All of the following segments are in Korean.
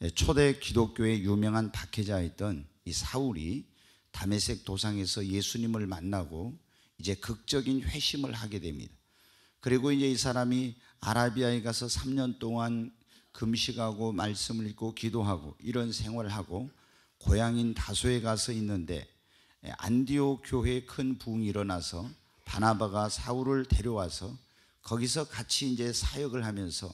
예, 초대 기독교의 유명한 박해자였던 이 사울이 다메섹 도상에서 예수님을 만나고 이제 극적인 회심을 하게 됩니다. 그리고 이제 이 사람이 아라비아에 가서 3년 동안 금식하고 말씀을 읽고 기도하고 이런 생활을 하고 고향인 다소에 가서 있는데 예, 안디오 교회에 큰 부흥이 일어나서 바나바가 사울을 데려와서 거기서 같이 이제 사역을 하면서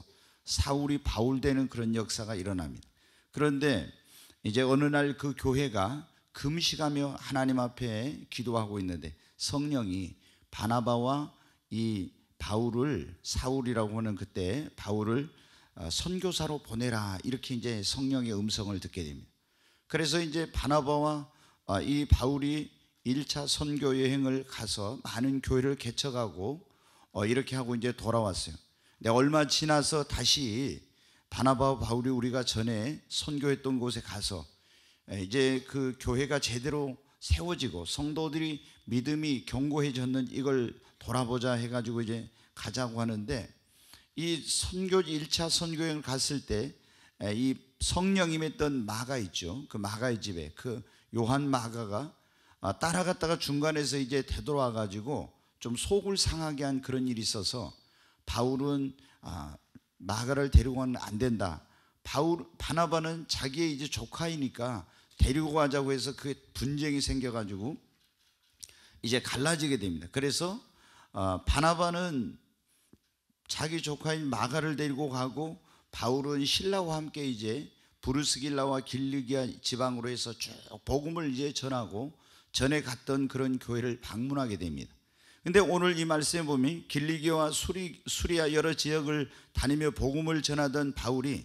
사울이 바울되는 그런 역사가 일어납니다. 그런데 이제 어느 날 그 교회가 금식하며 하나님 앞에 기도하고 있는데 성령이 바나바와 이 바울을 사울이라고 하는 그때 바울을 아, 선교사로 보내라 이렇게 이제 성령의 음성을 듣게 됩니다. 그래서 이제 바나바와 아, 이 바울이 1차 선교 여행을 가서 많은 교회를 개척하고 어, 이렇게 하고 이제 돌아왔어요. 근데 얼마 지나서 다시 바나바 바울이 우리가 전에 선교했던 곳에 가서 예, 이제 그 교회가 제대로 세워지고 성도들이 믿음이 견고해졌는 이걸 돌아보자 해가지고 이제 가자고 하는데 이 선교 1차 선교행 갔을 때이 예, 성령 임했던 마가 있죠. 그 마가의 집에 그 요한 마가가 아, 따라갔다가 중간에서 이제 되돌아와 가지고 좀 속을 상하게 한 그런 일이 있어서 바울은 아, 마가를 데리고 가면 안 된다. 바울 바나바는 자기의 이제 조카이니까 데리고 가자고 해서 그 분쟁이 생겨가지고 이제 갈라지게 됩니다. 그래서 어, 바나바는 자기 조카인 마가를 데리고 가고 바울은 신라와 함께 이제 부르스길라와 길리기아 지방으로 해서 쭉 복음을 이제 전하고 전에 갔던 그런 교회를 방문하게 됩니다. 근데 오늘 이 말씀에 보면 길리기와 수리, 수리아 여러 지역을 다니며 복음을 전하던 바울이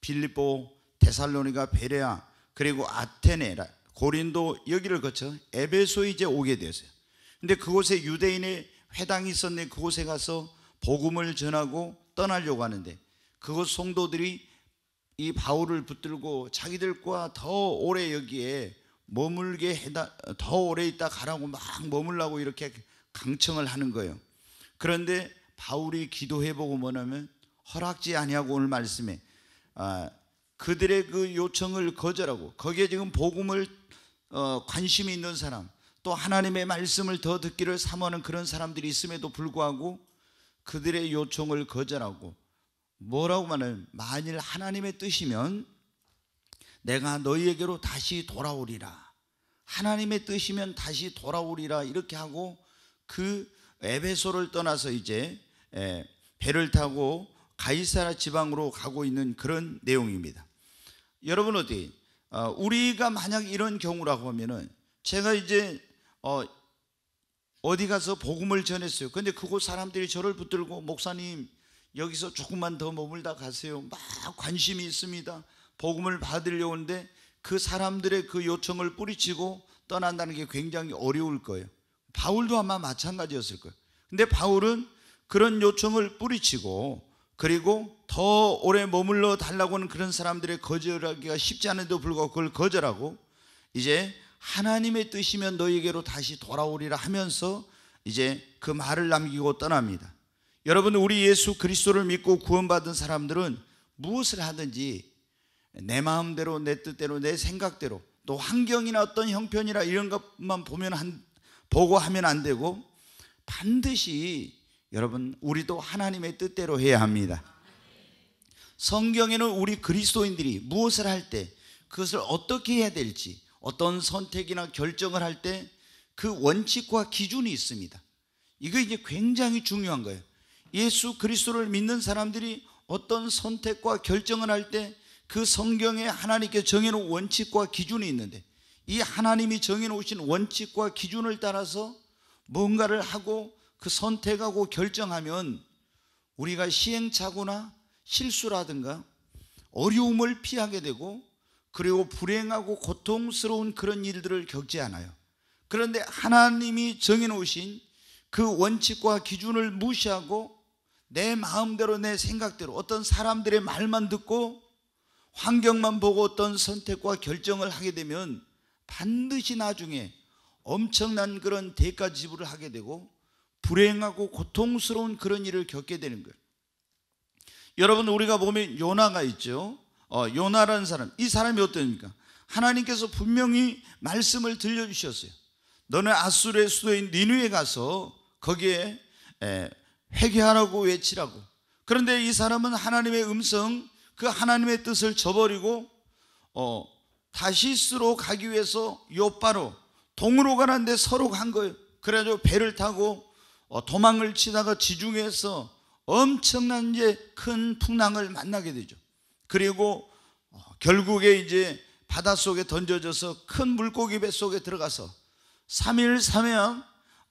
빌리보 데살로니가, 베레아 그리고 아테네, 고린도 여기를 거쳐 에베소에 이제 오게 되었어요. 근데 그곳에 유대인의 회당이 있었네 그곳에 가서 복음을 전하고 떠나려고 하는데 그곳 성도들이 이 바울을 붙들고 자기들과 더 오래 여기에 머물게 해다 더 오래 있다 가라고 막 머물라고 이렇게 강청을 하는 거예요. 그런데 바울이 기도해보고 뭐냐면 허락지 아니하고 오늘 말씀에 아, 그들의 그 요청을 거절하고 거기에 지금 복음을 어, 관심이 있는 사람 또 하나님의 말씀을 더 듣기를 사모하는 그런 사람들이 있음에도 불구하고 그들의 요청을 거절하고 뭐라고 말하면 만일 하나님의 뜻이면 내가 너희에게로 다시 돌아오리라 하나님의 뜻이면 다시 돌아오리라 이렇게 하고 그 에베소를 떠나서 이제 예, 배를 타고 가이사라 지방으로 가고 있는 그런 내용입니다. 여러분 어디 어, 우리가 만약 이런 경우라고 하면은 제가 이제 어, 어디 가서 복음을 전했어요. 근데 그곳 사람들이 저를 붙들고 목사님 여기서 조금만 더 머물다 가세요. 막 관심이 있습니다. 복음을 받으려는데 그 사람들의 그 요청을 뿌리치고 떠난다는 게 굉장히 어려울 거예요. 바울도 아마 마찬가지였을 거예요. 근데 바울은 그런 요청을 뿌리치고 그리고 더 오래 머물러 달라고 하는 그런 사람들의 거절하기가 쉽지 않은데도 불구하고 그걸 거절하고 이제 하나님의 뜻이면 너에게로 다시 돌아오리라 하면서 이제 그 말을 남기고 떠납니다. 여러분 우리 예수 그리스도를 믿고 구원받은 사람들은 무엇을 하든지 내 마음대로 내 뜻대로 내 생각대로 또 환경이나 어떤 형편이나 이런 것만 보면 한, 보고 하면 안 되고 반드시 여러분 우리도 하나님의 뜻대로 해야 합니다. 성경에는 우리 그리스도인들이 무엇을 할 때 그것을 어떻게 해야 될지 어떤 선택이나 결정을 할 때 그 원칙과 기준이 있습니다. 이거 이제 굉장히 중요한 거예요. 예수 그리스도를 믿는 사람들이 어떤 선택과 결정을 할 때 그 성경에 하나님께 정해놓은 원칙과 기준이 있는데 이 하나님이 정해놓으신 원칙과 기준을 따라서 뭔가를 하고 그 선택하고 결정하면 우리가 시행착오나 실수라든가 어려움을 피하게 되고 그리고 불행하고 고통스러운 그런 일들을 겪지 않아요. 그런데 하나님이 정해놓으신 그 원칙과 기준을 무시하고 내 마음대로 내 생각대로 어떤 사람들의 말만 듣고 환경만 보고 어떤 선택과 결정을 하게 되면 반드시 나중에 엄청난 그런 대가 지불을 하게 되고 불행하고 고통스러운 그런 일을 겪게 되는 거예요. 여러분 우리가 보면 요나가 있죠. 어, 요나라는 사람. 이 사람이 어떠니까 하나님께서 분명히 말씀을 들려주셨어요. 너는 아수르의 수도인 니누에 가서 거기에 에, 회개하라고 외치라고. 그런데 이 사람은 하나님의 음성, 그 하나님의 뜻을 저버리고 어, 다시스로 가기 위해서 요바로 동으로 가는데 서로 간 거예요. 그래가 배를 타고 어, 도망을 치다가 지중해에서 엄청난 이제 큰 풍랑을 만나게 되죠. 그리고 어, 결국에 이제 바닷속에 던져져서 큰 물고기 배속에 들어가서 3일 3양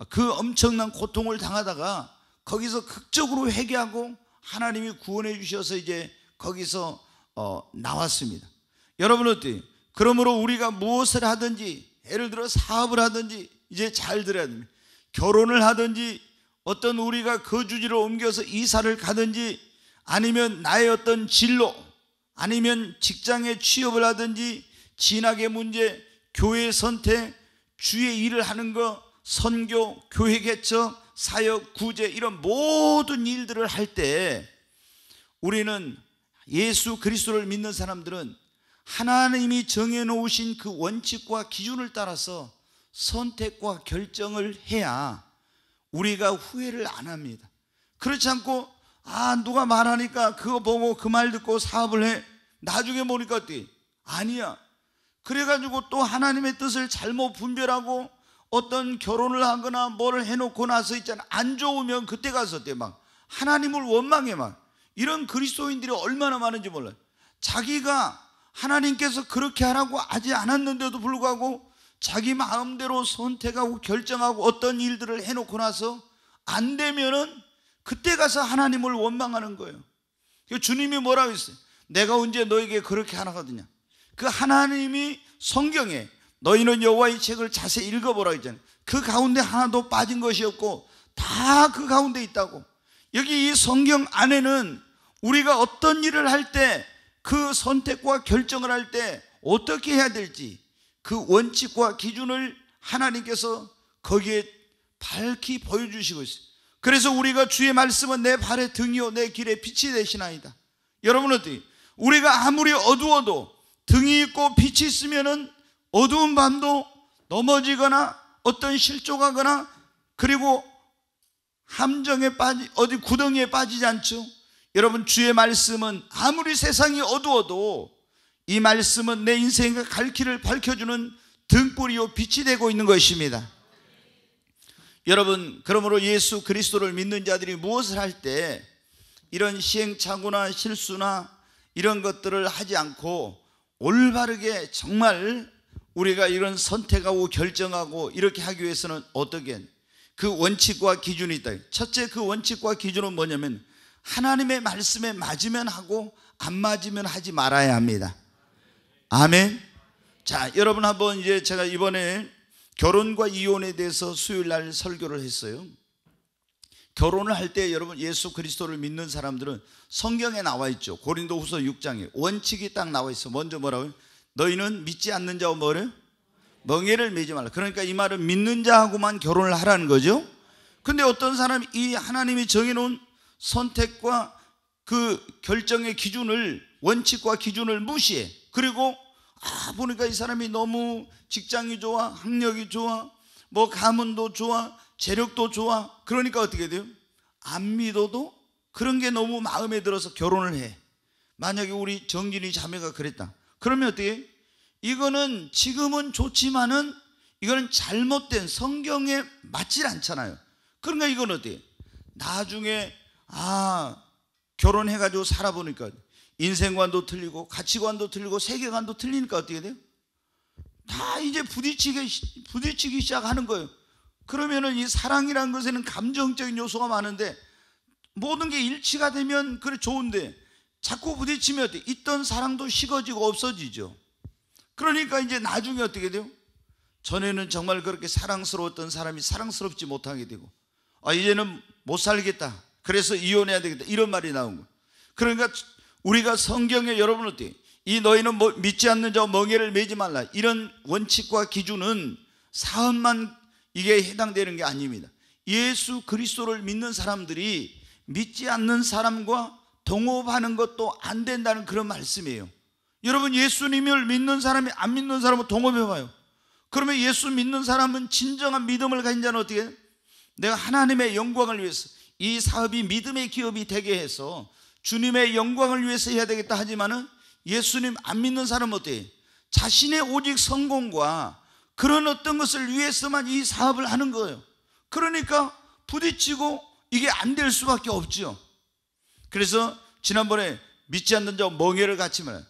그 엄청난 고통을 당하다가 거기서 극적으로 회개하고 하나님이 구원해 주셔서 이제 거기서 어, 나왔습니다. 여러분 어때요? 그러므로 우리가 무엇을 하든지 예를 들어 사업을 하든지 이제 잘 들어야 됩니다. 결혼을 하든지 어떤 우리가 거주지를 옮겨서 이사를 가든지 아니면 나의 어떤 진로 아니면 직장에 취업을 하든지 진학의 문제, 교회 선택, 주의 일을 하는 것, 선교, 교회 개척, 사역, 구제 이런 모든 일들을 할 때 우리는 예수 그리스도를 믿는 사람들은 하나님이 정해놓으신 그 원칙과 기준을 따라서 선택과 결정을 해야 우리가 후회를 안 합니다. 그렇지 않고, 아, 누가 말하니까 그거 보고 그 말 듣고 사업을 해. 나중에 보니까 어때? 아니야. 그래가지고 또 하나님의 뜻을 잘못 분별하고 어떤 결혼을 하거나 뭐를 해놓고 나서 있잖아. 안 좋으면 그때 가서 때 막 하나님을 원망해 막. 이런 그리스도인들이 얼마나 많은지 몰라요. 자기가 하나님께서 그렇게 하라고 하지 않았는데도 불구하고 자기 마음대로 선택하고 결정하고 어떤 일들을 해놓고 나서 안 되면은 그때 가서 하나님을 원망하는 거예요. 그 주님이 뭐라고 했어요? 내가 언제 너에게 그렇게 하나거든요. 그 하나님이 성경에 너희는 여호와의 책을 자세히 읽어보라 했잖아요. 그 가운데 하나도 빠진 것이 없고 다 그 가운데 있다고. 여기 이 성경 안에는 우리가 어떤 일을 할때 그 선택과 결정을 할 때 어떻게 해야 될지 그 원칙과 기준을 하나님께서 거기에 밝히 보여주시고 있어요. 그래서 우리가 주의 말씀은 내 발의 등이요 내 길의 빛이 되시나이다. 여러분 어디 우리가 아무리 어두워도 등이 있고 빛이 있으면은 어두운 밤도 넘어지거나 어떤 실족하거나 그리고 함정에 빠지 어디 구덩이에 빠지지 않죠. 여러분 주의 말씀은 아무리 세상이 어두워도 이 말씀은 내 인생의 갈 길을 밝혀주는 등불이요 빛이 되고 있는 것입니다. 여러분 그러므로 예수 그리스도를 믿는 자들이 무엇을 할 때 이런 시행착오나 실수나 이런 것들을 하지 않고 올바르게 정말 우리가 이런 선택하고 결정하고 이렇게 하기 위해서는 어떻게 그 원칙과 기준이 있다. 첫째 그 원칙과 기준은 뭐냐면 하나님의 말씀에 맞으면 하고 안 맞으면 하지 말아야 합니다. 아멘. 자, 여러분 한번 이제 제가 이번에 결혼과 이혼에 대해서 수요일 날 설교를 했어요. 결혼을 할 때 여러분 예수 그리스도를 믿는 사람들은 성경에 나와 있죠. 고린도후서 6장에 원칙이 딱 나와 있어. 먼저 뭐라고요? 너희는 믿지 않는 자와 뭐래요? 멍해를 매지 말라. 그러니까 이 말은 믿는 자하고만 결혼을 하라는 거죠. 근데 어떤 사람이 이 하나님이 정해놓은 선택과 그 결정의 기준을 원칙과 기준을 무시해. 그리고 아 보니까 이 사람이 너무 직장이 좋아, 학력이 좋아, 뭐 가문도 좋아, 재력도 좋아. 그러니까 어떻게 돼요? 안 믿어도 그런 게 너무 마음에 들어서 결혼을 해. 만약에 우리 정진이 자매가 그랬다. 그러면 어떻게? 해? 이거는 지금은 좋지만은 이거는 잘못된 성경에 맞질 않잖아요. 그러니까 이건 어때? 나중에 아, 결혼해가지고 살아보니까 인생관도 틀리고 가치관도 틀리고 세계관도 틀리니까 어떻게 돼요? 다 이제 부딪히기, 부딪히기 시작하는 거예요. 그러면은 이 사랑이라는 것에는 감정적인 요소가 많은데 모든 게 일치가 되면 그래 좋은데 자꾸 부딪히면 어때? 있던 사랑도 식어지고 없어지죠. 그러니까 이제 나중에 어떻게 돼요? 전에는 정말 그렇게 사랑스러웠던 사람이 사랑스럽지 못하게 되고 아 이제는 못 살겠다. 그래서 이혼해야 되겠다. 이런 말이 나온 거예요. 그러니까 우리가 성경에 여러분 어때? 이 너희는 뭐 믿지 않는 자 멍에를 매지 말라. 이런 원칙과 기준은 사업만 이게 해당되는 게 아닙니다. 예수 그리스도를 믿는 사람들이 믿지 않는 사람과 동업하는 것도 안 된다는 그런 말씀이에요. 여러분 예수님을 믿는 사람이 안 믿는 사람은 동업해 봐요. 그러면 예수 믿는 사람은 진정한 믿음을 가진 자는 어떻게? 해 내가 하나님의 영광을 위해서 이 사업이 믿음의 기업이 되게 해서 주님의 영광을 위해서 해야 되겠다 하지만은 예수님 안 믿는 사람 어때? 자신의 오직 성공과 그런 어떤 것을 위해서만 이 사업을 하는 거예요. 그러니까 부딪히고 이게 안 될 수밖에 없죠 그래서 지난번에 믿지 않는 자멍해를갖이말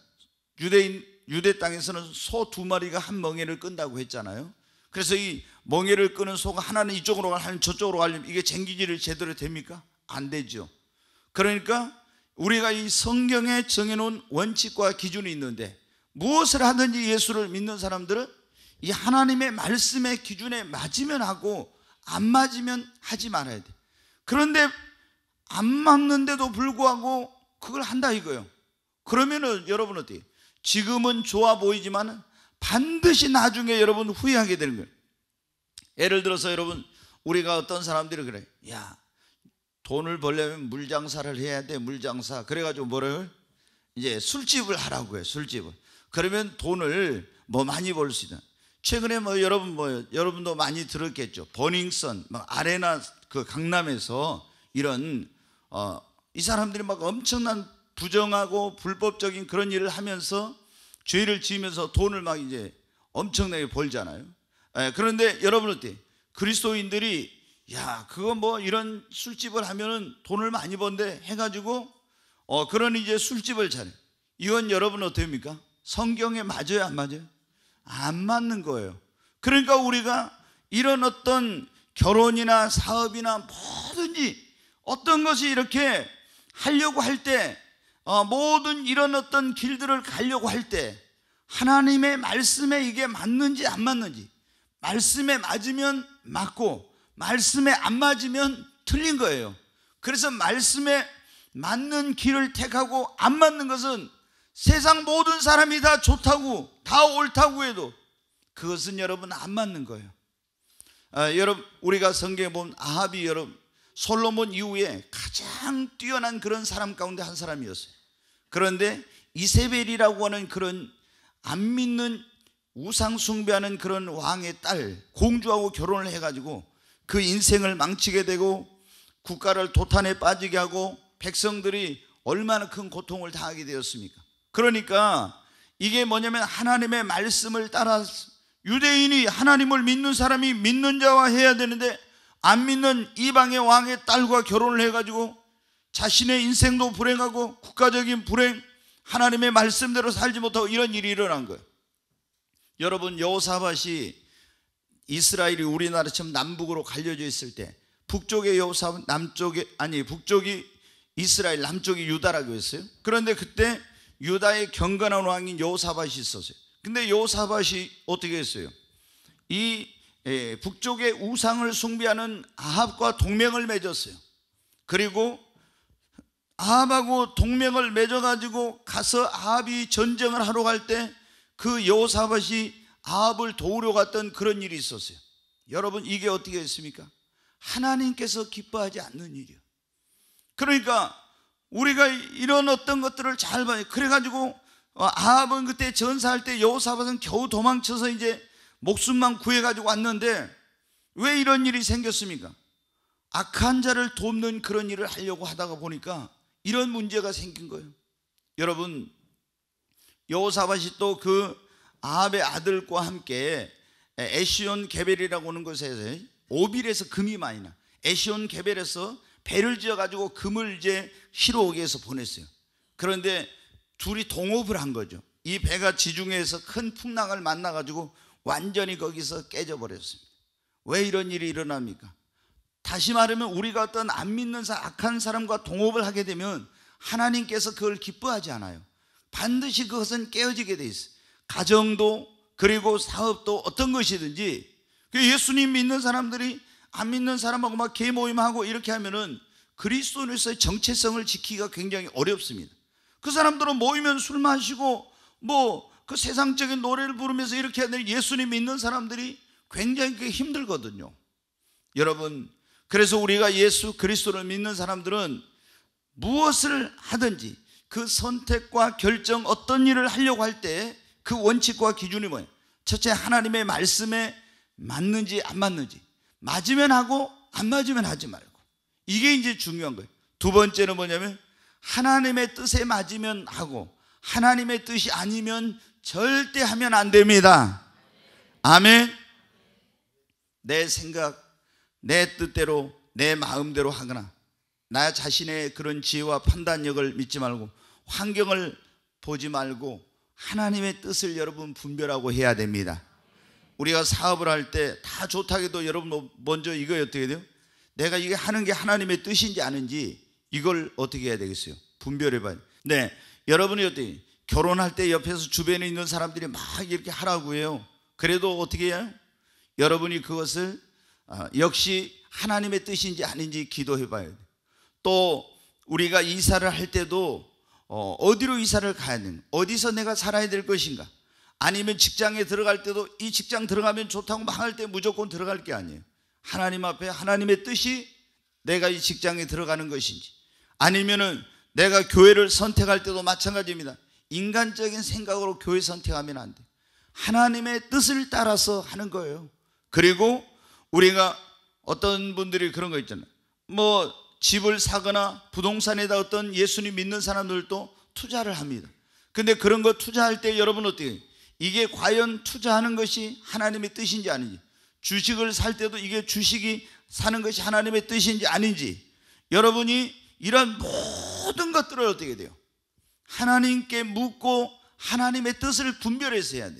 유대인 유대 땅에서는 소 두 마리가 한 멍에를 끈다고 했잖아요. 그래서 이멍해를 끄는 소가 하나는 이쪽으로 가려면 저쪽으로 가려면 이게 쟁기질을 제대로 됩니까? 안 되죠. 그러니까 우리가 이 성경에 정해놓은 원칙과 기준이 있는데 무엇을 하든지 예수를 믿는 사람들은 이 하나님의 말씀의 기준에 맞으면 하고 안 맞으면 하지 말아야 돼. 그런데 안 맞는데도 불구하고 그걸 한다 이거예요. 그러면 여러분 어때? 지금은 좋아 보이지만 반드시 나중에 여러분 후회하게 되는 거예요. 예를 들어서 여러분 우리가 어떤 사람들이 그래. 야, 돈을 벌려면 물장사를 해야 돼. 물장사. 그래 가지고 뭐를 이제 술집을 하라고 해. 술집을. 그러면 돈을 뭐 많이 벌 수있는 최근에 뭐 여러분 뭐 여러분도 많이 들었겠죠. 버닝썬 막 아레나 그 강남에서 이런 어 이 사람들이 막 엄청난 부정하고 불법적인 그런 일을 하면서 죄를 지으면서 돈을 막 이제 엄청나게 벌잖아요. 예, 그런데 여러분 어때? 그리스도인들이 야, 그거 뭐 이런 술집을 하면은 돈을 많이 번데 해가지고 어, 그런 이제 술집을 차려. 이건 여러분 어떻습니까? 성경에 맞아요, 안 맞아요? 안 맞는 거예요. 그러니까 우리가 이런 어떤 결혼이나 사업이나 뭐든지 어떤 것이 이렇게 하려고 할때 어, 모든 이런 어떤 길들을 가려고 할 때 하나님의 말씀에 이게 맞는지 안 맞는지 말씀에 맞으면 맞고 말씀에 안 맞으면 틀린 거예요. 그래서 말씀에 맞는 길을 택하고 안 맞는 것은 세상 모든 사람이 다 좋다고 다 옳다고 해도 그것은 여러분 안 맞는 거예요. 아, 여러분 우리가 성경에 본 아합이 여러분 솔로몬 이후에 가장 뛰어난 그런 사람 가운데 한 사람이었어요. 그런데 이세벨이라고 하는 그런 안 믿는 우상 숭배하는 그런 왕의 딸 공주하고 결혼을 해가지고 그 인생을 망치게 되고 국가를 도탄에 빠지게 하고 백성들이 얼마나 큰 고통을 당하게 되었습니까? 그러니까 이게 뭐냐면 하나님의 말씀을 따라 유대인이 하나님을 믿는 사람이 믿는 자와 해야 되는데 안 믿는 이방의 왕의 딸과 결혼을 해가지고 자신의 인생도 불행하고 국가적인 불행, 하나님의 말씀대로 살지 못하고 이런 일이 일어난 거예요. 여러분 여호사밧이 이스라엘이 우리나라처럼 남북으로 갈려져 있을 때 북쪽의 여호사밧 남쪽에 아니 북쪽이 이스라엘 남쪽이 유다라고 했어요. 그런데 그때 유다의 경건한 왕인 여호사밧이 있었어요. 근데 여호사밧이 어떻게 했어요? 이 예, 북쪽의 우상을 숭배하는 아합과 동맹을 맺었어요. 그리고 아합하고 동맹을 맺어가지고 가서 아합이 전쟁을 하러 갈 때 그 여호사밭이 아합을 도우려 갔던 그런 일이 있었어요. 여러분 이게 어떻게 했습니까? 하나님께서 기뻐하지 않는 일이요. 그러니까 우리가 이런 어떤 것들을 잘 봐요. 그래가지고 어, 아합은 그때 전사할 때 여호사밭은 겨우 도망쳐서 이제 목숨만 구해가지고 왔는데 왜 이런 일이 생겼습니까? 악한 자를 돕는 그런 일을 하려고 하다가 보니까 이런 문제가 생긴 거예요. 여러분 여호사밧이 또 그 아합의 아들과 함께 에시온 개벨이라고 하는 곳에서 오빌에서 금이 많이 나. 에시온 개벨에서 배를 지어 가지고 금을 이제 히로옥에서 보냈어요. 그런데 둘이 동업을 한 거죠. 이 배가 지중해에서 큰 풍랑을 만나 가지고 완전히 거기서 깨져 버렸습니다. 왜 이런 일이 일어납니까? 다시 말하면 우리가 어떤 안 믿는 악한 사람과 동업을 하게 되면 하나님께서 그걸 기뻐하지 않아요. 반드시 그것은 깨어지게 돼 있어요. 가정도 그리고 사업도 어떤 것이든지 예수님 믿는 사람들이 안 믿는 사람하고 막 개모임하고 이렇게 하면은 그리스도인으로서의 정체성을 지키기가 굉장히 어렵습니다. 그 사람들은 모이면 술 마시고 뭐 그 세상적인 노래를 부르면서 이렇게 하는 예수님 믿는 사람들이 굉장히 힘들거든요. 여러분 그래서 우리가 예수 그리스도를 믿는 사람들은 무엇을 하든지 그 선택과 결정 어떤 일을 하려고 할 때 그 원칙과 기준이 뭐예요? 첫째 하나님의 말씀에 맞는지 안 맞는지 맞으면 하고 안 맞으면 하지 말고 이게 이제 중요한 거예요. 두 번째는 뭐냐면 하나님의 뜻에 맞으면 하고 하나님의 뜻이 아니면 절대 하면 안 됩니다. 아멘. 내 생각, 내 뜻대로 내 마음대로 하거나 나 자신의 그런 지혜와 판단력을 믿지 말고 환경을 보지 말고 하나님의 뜻을 여러분 분별하고 해야 됩니다. 우리가 사업을 할 때 다 좋다기도 여러분 뭐 먼저 이거 어떻게 돼요? 내가 이게 하는 게 하나님의 뜻인지 아닌지 이걸 어떻게 해야 되겠어요? 분별해 봐요. 네. 여러분이 어떻게 결혼할 때 옆에서 주변에 있는 사람들이 막 이렇게 하라고 해요. 그래도 어떻게 해요? 여러분이 그것을 어, 역시 하나님의 뜻인지 아닌지 기도해 봐야 돼. 또 우리가 이사를 할 때도 어, 디로 이사를 가야 되는 어디서 내가 살아야 될 것인가 아니면 직장에 들어갈 때도 이 직장 들어가면 좋다고 망할 때 무조건 들어갈 게 아니에요 하나님 앞에 하나님의 뜻이 내가 이 직장에 들어가는 것인지 아니면은 내가 교회를 선택할 때도 마찬가지입니다 인간적인 생각으로 교회 선택하면 안돼 하나님의 뜻을 따라서 하는 거예요 그리고 우리가 어떤 분들이 그런 거 있잖아요. 뭐 집을 사거나 부동산에다 어떤 예수님 믿는 사람들도 투자를 합니다. 근데 그런 거 투자할 때 여러분 어떻게 해요? 이게 과연 투자하는 것이 하나님의 뜻인지 아닌지 주식을 살 때도 이게 주식이 사는 것이 하나님의 뜻인지 아닌지 여러분이 이런 모든 것들을 어떻게 돼요? 하나님께 묻고 하나님의 뜻을 분별해서 해야 돼.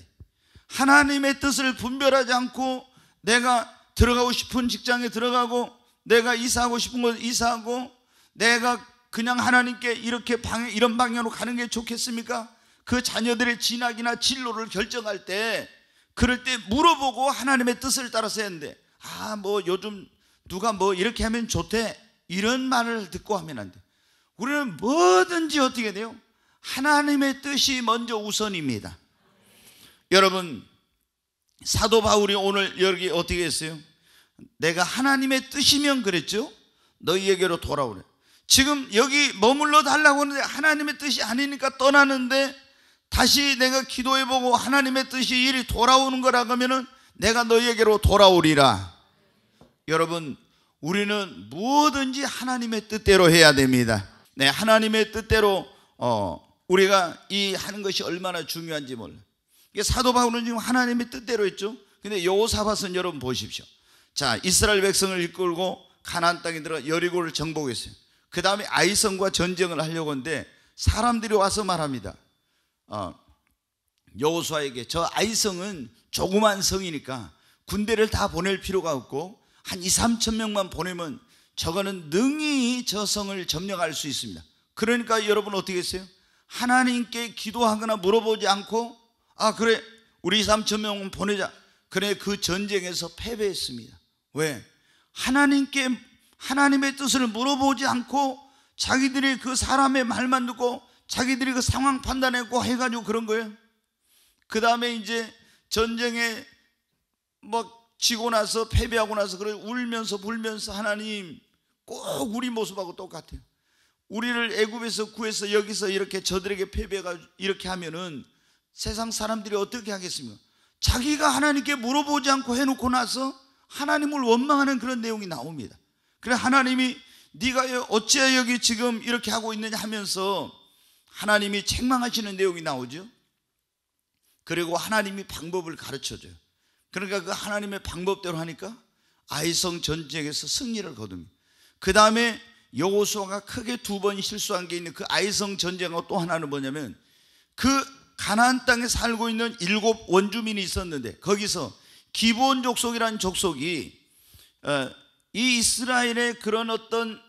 하나님의 뜻을 분별하지 않고 내가 들어가고 싶은 직장에 들어가고 내가 이사하고 싶은 곳 이사하고 내가 그냥 하나님께 이렇게 방 이런 방향으로 가는 게 좋겠습니까? 그 자녀들의 진학이나 진로를 결정할 때 그럴 때 물어보고 하나님의 뜻을 따라서 했는데 아뭐 요즘 누가 뭐 이렇게 하면 좋대 이런 말을 듣고 하면 안 돼. 우리는 뭐든지 어떻게 돼요? 하나님의 뜻이 먼저 우선입니다. 여러분 사도 바울이 오늘 여기 어떻게 했어요? 내가 하나님의 뜻이면 그랬죠? 너희에게로 돌아오래. 지금 여기 머물러 달라고 하는데 하나님의 뜻이 아니니까 떠나는데 다시 내가 기도해보고 하나님의 뜻이 일이 돌아오는 거라 그러면 내가 너희에게로 돌아오리라. 여러분, 우리는 무엇든지 하나님의 뜻대로 해야 됩니다. 네, 하나님의 뜻대로 어, 우리가 이 하는 것이 얼마나 중요한지 몰라. 이 사도 바울은 지금 하나님의 뜻대로 했죠. 근데 여사밧은 여러분 보십시오. 자, 이스라엘 백성을 이끌고 가나안 땅에 들어 여리고를 정복했어요. 그 다음에 아이성과 전쟁을 하려고 하는데 사람들이 와서 말합니다. 어, 여호수아에게 저 아이성은 조그만 성이니까 군대를 다 보낼 필요가 없고 한 2, 3천 명만 보내면 저거는 능히 저 성을 점령할 수 있습니다. 그러니까 여러분 어떻게 했어요? 하나님께 기도하거나 물어보지 않고 아 그래 우리 2, 3천 명은 보내자. 그래 그 전쟁에서 패배했습니다. 왜? 하나님께 하나님의 뜻을 물어보지 않고 자기들이 그 사람의 말만 듣고 자기들이 그 상황 판단했고 해가지고 그런 거예요. 그 다음에 이제 전쟁에 막 지고 나서 패배하고 나서 그래 울면서 불면서 하나님 꼭 우리 모습하고 똑같아요. 우리를 애굽에서 구해서 여기서 이렇게 저들에게 패배가 이렇게 하면은 세상 사람들이 어떻게 하겠습니까? 자기가 하나님께 물어보지 않고 해놓고 나서 하나님을 원망하는 그런 내용이 나옵니다. 그래 하나님이 네가 어찌 여기 지금 이렇게 하고 있느냐 하면서 하나님이 책망하시는 내용이 나오죠. 그리고 하나님이 방법을 가르쳐줘요. 그러니까 그 하나님의 방법대로 하니까 아이성 전쟁에서 승리를 거둡니다. 그 다음에 여호수아가 크게 두 번 실수한 게 있는 그 아이성 전쟁하고 또 하나는 뭐냐면 그 가나안 땅에 살고 있는 일곱 원주민이 있었는데 거기서 기본 족속이란 족속이 어, 이 이스라엘의 그런 어떤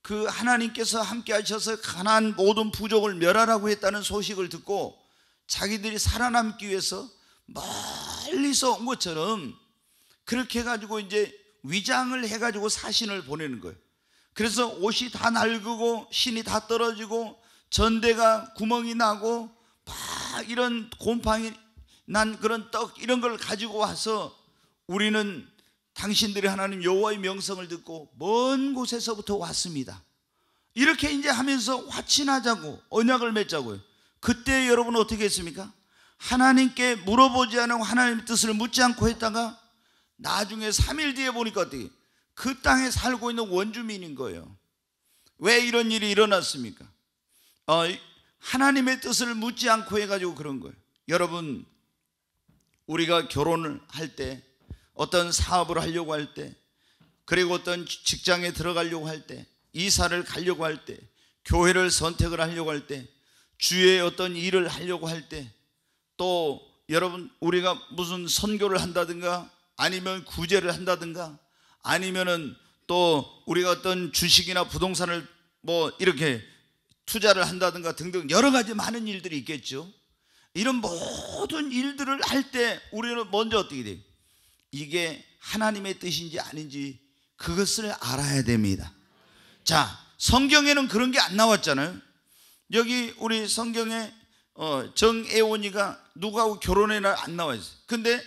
그 하나님께서 함께 하셔서 가난 모든 부족을 멸하라고 했다는 소식을 듣고 자기들이 살아남기 위해서 멀리서 온 것처럼 그렇게 해가지고 이제 위장을 해가지고 사신을 보내는 거예요. 그래서 옷이 다 낡고 신이 다 떨어지고 전대가 구멍이 나고 막 이런 곰팡이 난 그런 떡 이런 걸 가지고 와서 우리는 당신들이 하나님 여호와의 명성을 듣고 먼 곳에서부터 왔습니다. 이렇게 이제 하면서 화친하자고 언약을 맺자고요. 그때 여러분 어떻게 했습니까? 하나님께 물어보지 않은 하나님의 뜻을 묻지 않고 했다가 나중에 3일 뒤에 보니까 어떻게 그 땅에 살고 있는 원주민인 거예요. 왜 이런 일이 일어났습니까? 어, 하나님의 뜻을 묻지 않고 해가지고 그런 거예요. 여러분 우리가 결혼을 할 때, 어떤 사업을 하려고 할 때, 그리고 어떤 직장에 들어가려고 할 때, 이사를 가려고 할 때, 교회를 선택을 하려고 할 때, 주의 어떤 일을 하려고 할 때, 또 여러분 우리가 무슨 선교를 한다든가 아니면 구제를 한다든가 아니면은 또 우리가 어떤 주식이나 부동산을 뭐 이렇게 투자를 한다든가 등등 여러 가지 많은 일들이 있겠죠. 이런 모든 일들을 할 때 우리는 먼저 어떻게 돼? 이게 하나님의 뜻인지 아닌지 그것을 알아야 됩니다. 자, 성경에는 그런 게 안 나왔잖아요. 여기 우리 성경에 어, 정애원이가 누가하고 결혼해 안 나와 있어요. 근데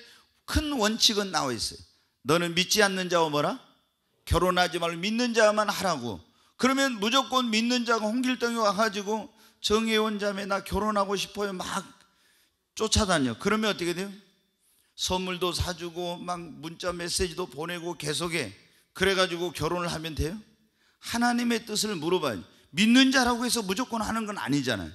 큰 원칙은 나와 있어요. 너는 믿지 않는 자와 뭐라? 결혼하지 말고 믿는 자만 하라고. 그러면 무조건 믿는 자가 홍길동이 와가지고 정혜원 자매 나 결혼하고 싶어요. 막 쫓아다녀. 그러면 어떻게 돼요? 선물도 사주고 막 문자 메시지도 보내고 계속해. 그래가지고 결혼을 하면 돼요? 하나님의 뜻을 물어봐요. 믿는 자라고 해서 무조건 하는 건 아니잖아요.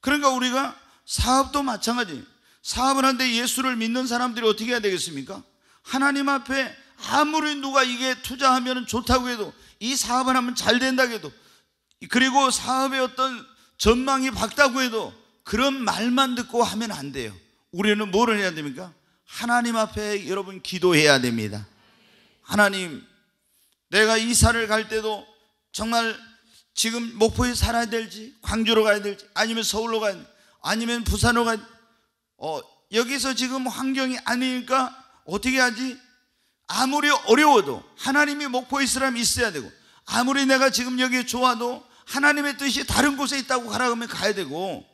그러니까 우리가 사업도 마찬가지. 사업을 하는데 예수를 믿는 사람들이 어떻게 해야 되겠습니까? 하나님 앞에 아무리 누가 이게 투자하면 좋다고 해도 이 사업을 하면 잘 된다고 해도 그리고 사업의 어떤 전망이 밝다고 해도 그런 말만 듣고 하면 안 돼요. 우리는 뭐를 해야 됩니까? 하나님 앞에 여러분 기도해야 됩니다. 하나님, 내가 이사를 갈 때도 정말 지금 목포에 살아야 될지, 광주로 가야 될지, 아니면 서울로 가야 될지, 아니면 부산으로 가야 어, 여기서 지금 환경이 아니니까 어떻게 하지? 아무리 어려워도 하나님이 목포에 있으라면 있어야 되고, 아무리 내가 지금 여기에 좋아도 하나님의 뜻이 다른 곳에 있다고 가라 그러면 가야 되고,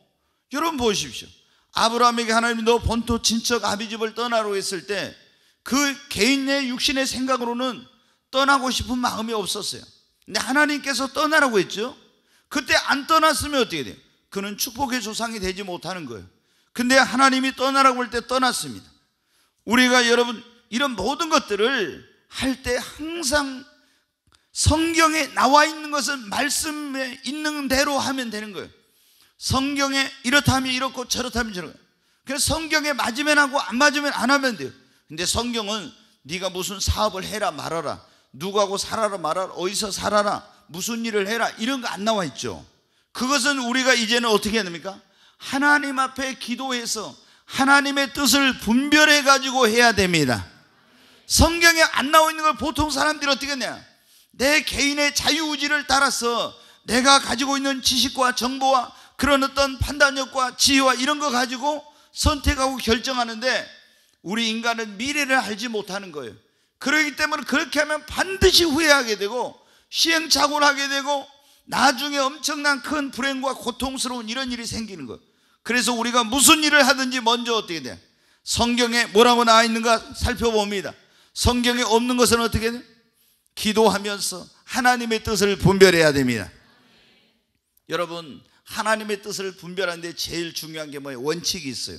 여러분 보십시오. 아브라함에게 하나님이 너 본토 친척 아비집을 떠나라 했을 때 그 개인의 육신의 생각으로는 떠나고 싶은 마음이 없었어요. 근데 하나님께서 떠나라고 했죠. 그때 안 떠났으면 어떻게 돼요? 그는 축복의 조상이 되지 못하는 거예요. 근데 하나님이 떠나라고 할 때 떠났습니다. 우리가 여러분 이런 모든 것들을 할 때 항상 성경에 나와 있는 것은 말씀에 있는 대로 하면 되는 거예요. 성경에 이렇다면 하 이렇고 저렇다면 하 저렇고 그래서 성경에 맞으면 하고 안 맞으면 안 하면 돼요 근데 성경은 네가 무슨 사업을 해라 말아라 누구하고 살아라 말아라 어디서 살아라 무슨 일을 해라 이런 거 안 나와 있죠 그것은 우리가 이제는 어떻게 해야 됩니까? 하나님 앞에 기도해서 하나님의 뜻을 분별해 가지고 해야 됩니다 성경에 안 나와 있는 걸 보통 사람들이 어떻게 하냐 내 개인의 자유의지를 따라서 내가 가지고 있는 지식과 정보와 그런 어떤 판단력과 지혜와 이런 거 가지고 선택하고 결정하는데 우리 인간은 미래를 알지 못하는 거예요. 그러기 때문에 그렇게 하면 반드시 후회하게 되고 시행착오를 하게 되고 나중에 엄청난 큰 불행과 고통스러운 이런 일이 생기는 거예요. 그래서 우리가 무슨 일을 하든지 먼저 어떻게 돼? 성경에 뭐라고 나와 있는가 살펴봅니다. 성경에 없는 것은 어떻게 돼? 기도하면서 하나님의 뜻을 분별해야 됩니다. 여러분, 하나님의 뜻을 분별하는데 제일 중요한 게 뭐예요? 원칙이 있어요.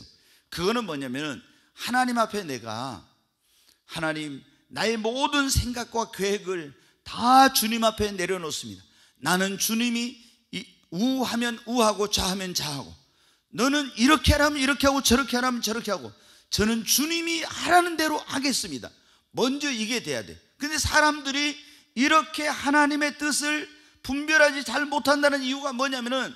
그거는 뭐냐면은 하나님 앞에 내가 하나님 나의 모든 생각과 계획을 다 주님 앞에 내려놓습니다. 나는 주님이 우하면 우하고 좌하면 좌하고 너는 이렇게 하라면 이렇게 하고 저렇게 하라면 저렇게 하고 저는 주님이 하라는 대로 하겠습니다. 먼저 이게 돼야 돼. 근데 사람들이 이렇게 하나님의 뜻을 분별하지 잘 못한다는 이유가 뭐냐면은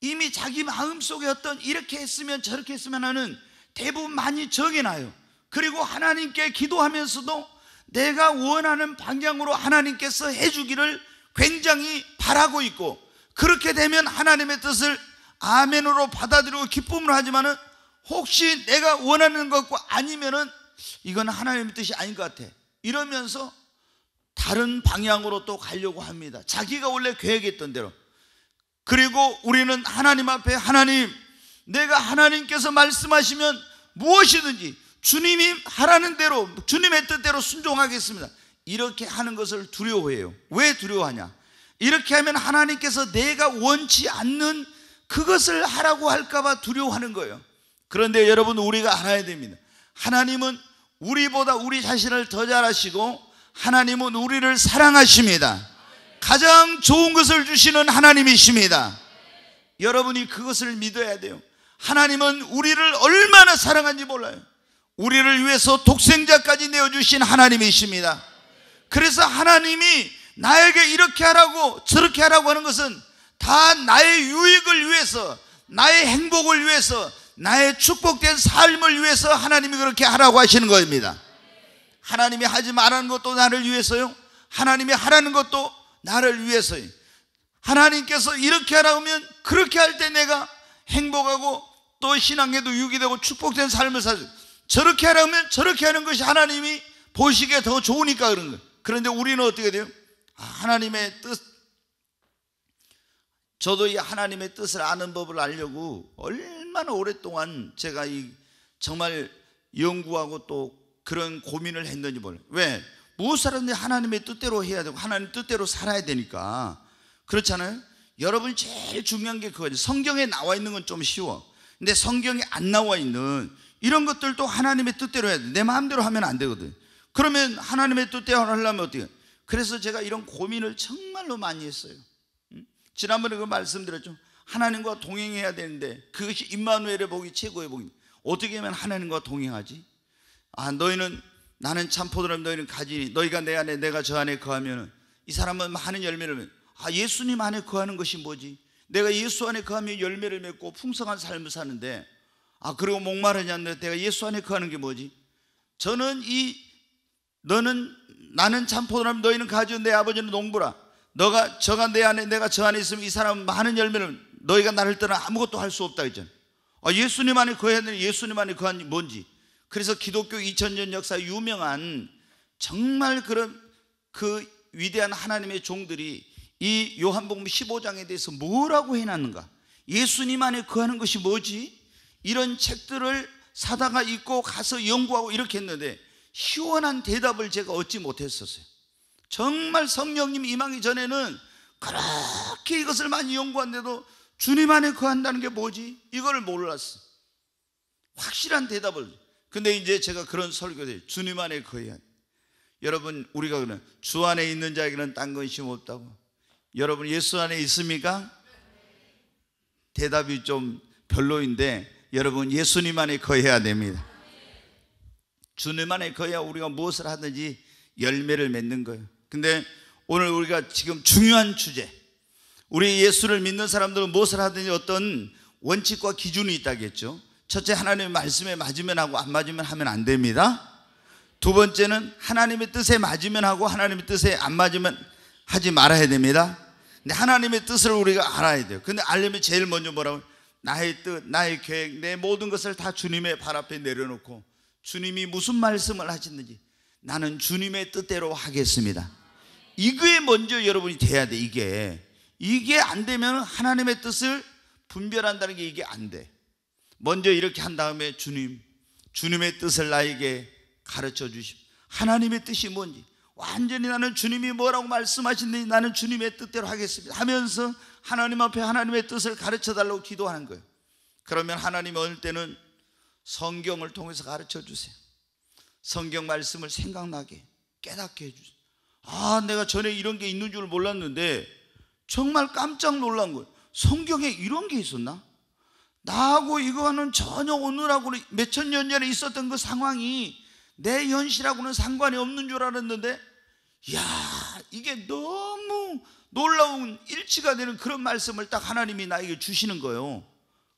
이미 자기 마음속에 어떤 이렇게 했으면 저렇게 했으면 하는 대부분 많이 정해놔요. 그리고 하나님께 기도하면서도 내가 원하는 방향으로 하나님께서 해주기를 굉장히 바라고 있고 그렇게 되면 하나님의 뜻을 아멘으로 받아들이고 기쁨을 하지만은 혹시 내가 원하는 것과 아니면은 이건 하나님의 뜻이 아닌 것 같아. 이러면서 다른 방향으로 또 가려고 합니다. 자기가 원래 계획했던 대로. 그리고 우리는 하나님 앞에 하나님, 내가 하나님께서 말씀하시면 무엇이든지 주님이 하라는 대로, 주님의 뜻대로 순종하겠습니다. 이렇게 하는 것을 두려워해요. 왜 두려워하냐? 이렇게 하면 하나님께서 내가 원치 않는 그것을 하라고 할까봐 두려워하는 거예요. 그런데 여러분, 우리가 알아야 됩니다. 하나님은 우리보다 우리 자신을 더잘 아시고, 하나님은 우리를 사랑하십니다. 가장 좋은 것을 주시는 하나님이십니다. 여러분이 그것을 믿어야 돼요. 하나님은 우리를 얼마나 사랑한지 몰라요. 우리를 위해서 독생자까지 내어주신 하나님이십니다. 그래서 하나님이 나에게 이렇게 하라고 저렇게 하라고 하는 것은 다 나의 유익을 위해서, 나의 행복을 위해서, 나의 축복된 삶을 위해서 하나님이 그렇게 하라고 하시는 겁니다. 하나님이 하지 말라는 것도 나를 위해서요. 하나님이 하라는 것도 나를 위해서 하나님께서 이렇게 하라 하면 그렇게 할 때 내가 행복하고 또 신앙에도 유기되고 축복된 삶을 살죠 저렇게 하라 하면 저렇게 하는 것이 하나님이 보시기에 더 좋으니까 그런 거예요 그런데 우리는 어떻게 돼요? 아, 하나님의 뜻 저도 이 하나님의 뜻을 아는 법을 알려고 얼마나 오랫동안 제가 이 정말 연구하고 또 그런 고민을 했는지 몰라요 왜? 무엇하든지 하나님의 뜻대로 해야 되고 하나님 뜻대로 살아야 되니까 그렇잖아요. 여러분 제일 중요한 게 그거죠. 성경에 나와 있는 건 좀 쉬워. 근데 성경에 안 나와 있는 이런 것들도 하나님의 뜻대로 해야 돼. 내 마음대로 하면 안 되거든. 그러면 하나님의 뜻대로 하려면 어떻게? 그래서 제가 이런 고민을 정말로 많이 했어요. 지난번에 그 말씀드렸죠. 하나님과 동행해야 되는데 그것이 임마누엘의 복이 최고의 복입니다. 어떻게 하면 하나님과 동행하지? 아, 너희는 나는 참포도면 너희는 가지니 너희가 내 안에 내가 저 안에 거하면 이 사람은 많은 열매를 맺. 아 예수님 안에 거하는 것이 뭐지? 내가 예수 안에 거하면 열매를 맺고 풍성한 삶을 사는데 아 그리고 목마르냐는데 내가 예수 안에 거하는 게 뭐지? 저는 이 너는 나는 참포도라면 너희는 가지고 내 아버지는 농부라 너가 저가 내 안에 내가 저 안에 있으면 이 사람은 많은 열매를 너희가 나를 떠나 아무것도 할 수 없다 했잖아. 아 예수님 안에 거해야 되는 예수님 안에 거한 뭔지 그래서 기독교 2000년 역사 유명한 정말 그런 그 위대한 하나님의 종들이 이 요한복음 15장에 대해서 뭐라고 해놨는가? 예수님 안에 거하는 것이 뭐지? 이런 책들을 사다가 읽고 가서 연구하고 이렇게 했는데 시원한 대답을 제가 얻지 못했었어요. 정말 성령님 임하기 전에는 그렇게 이것을 많이 연구한데도 주님 안에 거한다는 게 뭐지? 이걸 몰랐어. 요 확실한 대답을. 근데 이제 제가 그런 설교를 주님 안에 거한 여러분 우리가 그런 주 안에 있는 자에게는 딴 관심 없다고 여러분 예수 안에 있습니까? 대답이 좀 별로인데 여러분 예수님 안에 거해야 됩니다 주님 안에 거해야 우리가 무엇을 하든지 열매를 맺는 거예요 근데 오늘 우리가 지금 중요한 주제 우리 예수를 믿는 사람들은 무엇을 하든지 어떤 원칙과 기준이 있다겠죠 첫째 하나님의 말씀에 맞으면 하고 안 맞으면 하면 안 됩니다. 두 번째는 하나님의 뜻에 맞으면 하고 하나님의 뜻에 안 맞으면 하지 말아야 됩니다. 근데 하나님의 뜻을 우리가 알아야 돼요. 근데 알려면 제일 먼저 뭐라고 나의 뜻, 나의 계획, 내 모든 것을 다 주님의 발 앞에 내려놓고 주님이 무슨 말씀을 하시는지 나는 주님의 뜻대로 하겠습니다. 이게 먼저 여러분이 돼야 돼. 이게 이게 안 되면 하나님의 뜻을 분별한다는 게 이게 안 돼. 먼저 이렇게 한 다음에 주님, 주님의 뜻을 나에게 가르쳐 주십시오. 하나님의 뜻이 뭔지. 완전히 나는 주님이 뭐라고 말씀하시는지 나는 주님의 뜻대로 하겠습니다. 하면서 하나님 앞에 하나님의 뜻을 가르쳐 달라고 기도하는 거예요. 그러면 하나님이 어느 때는 성경을 통해서 가르쳐 주세요. 성경 말씀을 생각나게 깨닫게 해주세요. 아, 내가 전에 이런 게 있는 줄 몰랐는데 정말 깜짝 놀란 거예요. 성경에 이런 게 있었나? 나하고 이거와는 전혀 오늘하고 몇천 년 전에 있었던 그 상황이 내 현실하고는 상관이 없는 줄 알았는데 야 이게 너무 놀라운 일치가 되는 그런 말씀을 딱 하나님이 나에게 주시는 거예요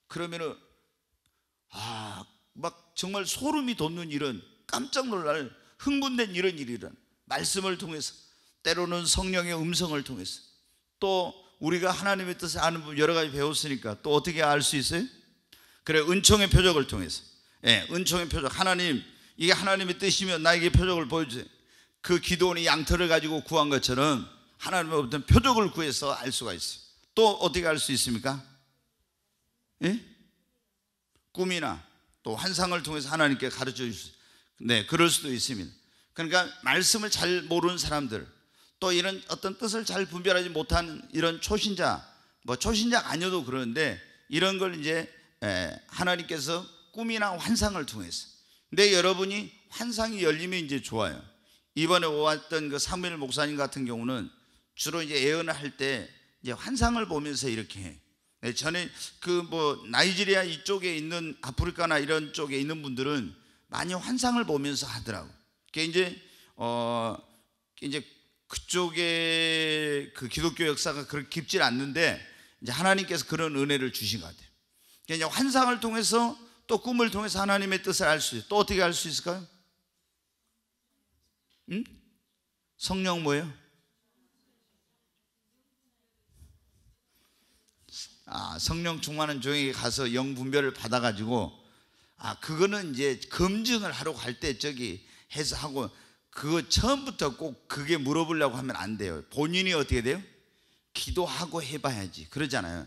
그러면은 아막 정말 소름이 돋는 일은 깜짝 놀랄 흥분된 이런 일이란 말씀을 통해서 때로는 성령의 음성을 통해서 또 우리가 하나님의 뜻을 아는 분 여러 가지 배웠으니까 또 어떻게 알 수 있어요? 그래 은총의 표적을 통해서 예, 은총의 표적 하나님 이게 하나님의 뜻이면 나에게 표적을 보여주세요 그 기도원이 양털을 가지고 구한 것처럼 하나님의 어떤 표적을 구해서 알 수가 있어요 또 어떻게 알 수 있습니까? 예? 꿈이나 또 환상을 통해서 하나님께 가르쳐 주세요 네 그럴 수도 있습니다 그러니까 말씀을 잘 모르는 사람들 또 이런 어떤 뜻을 잘 분별하지 못한 이런 초신자, 뭐 초신자 아니어도 그러는데 이런 걸 이제 하나님께서 꿈이나 환상을 통해서. 근데 여러분이 환상이 열리면 이제 좋아요. 이번에 왔던 그 사무엘 목사님 같은 경우는 주로 이제 예언을 할때 이제 환상을 보면서 이렇게 해. 네, 전에 그 뭐 나이지리아 이쪽에 있는 아프리카나 이런 쪽에 있는 분들은 많이 환상을 보면서 하더라고. 그게 이제 어 이제 그쪽에 그 기독교 역사가 그렇게 깊지 않는데 이제 하나님께서 그런 은혜를 주신 것 같아요. 그러 그러니까 환상을 통해서 또 꿈을 통해서 하나님의 뜻을 알 수 있어요. 또 어떻게 알 수 있을까요? 음? 성령 뭐예요? 아, 성령 충만한 종에게 가서 영 분별을 받아가지고 아, 그거는 이제 검증을 하러 갈 때 저기 해서 하고 그거 처음부터 꼭 그게 물어보려고 하면 안 돼요. 본인이 어떻게 돼요? 기도하고 해봐야지. 그러잖아요.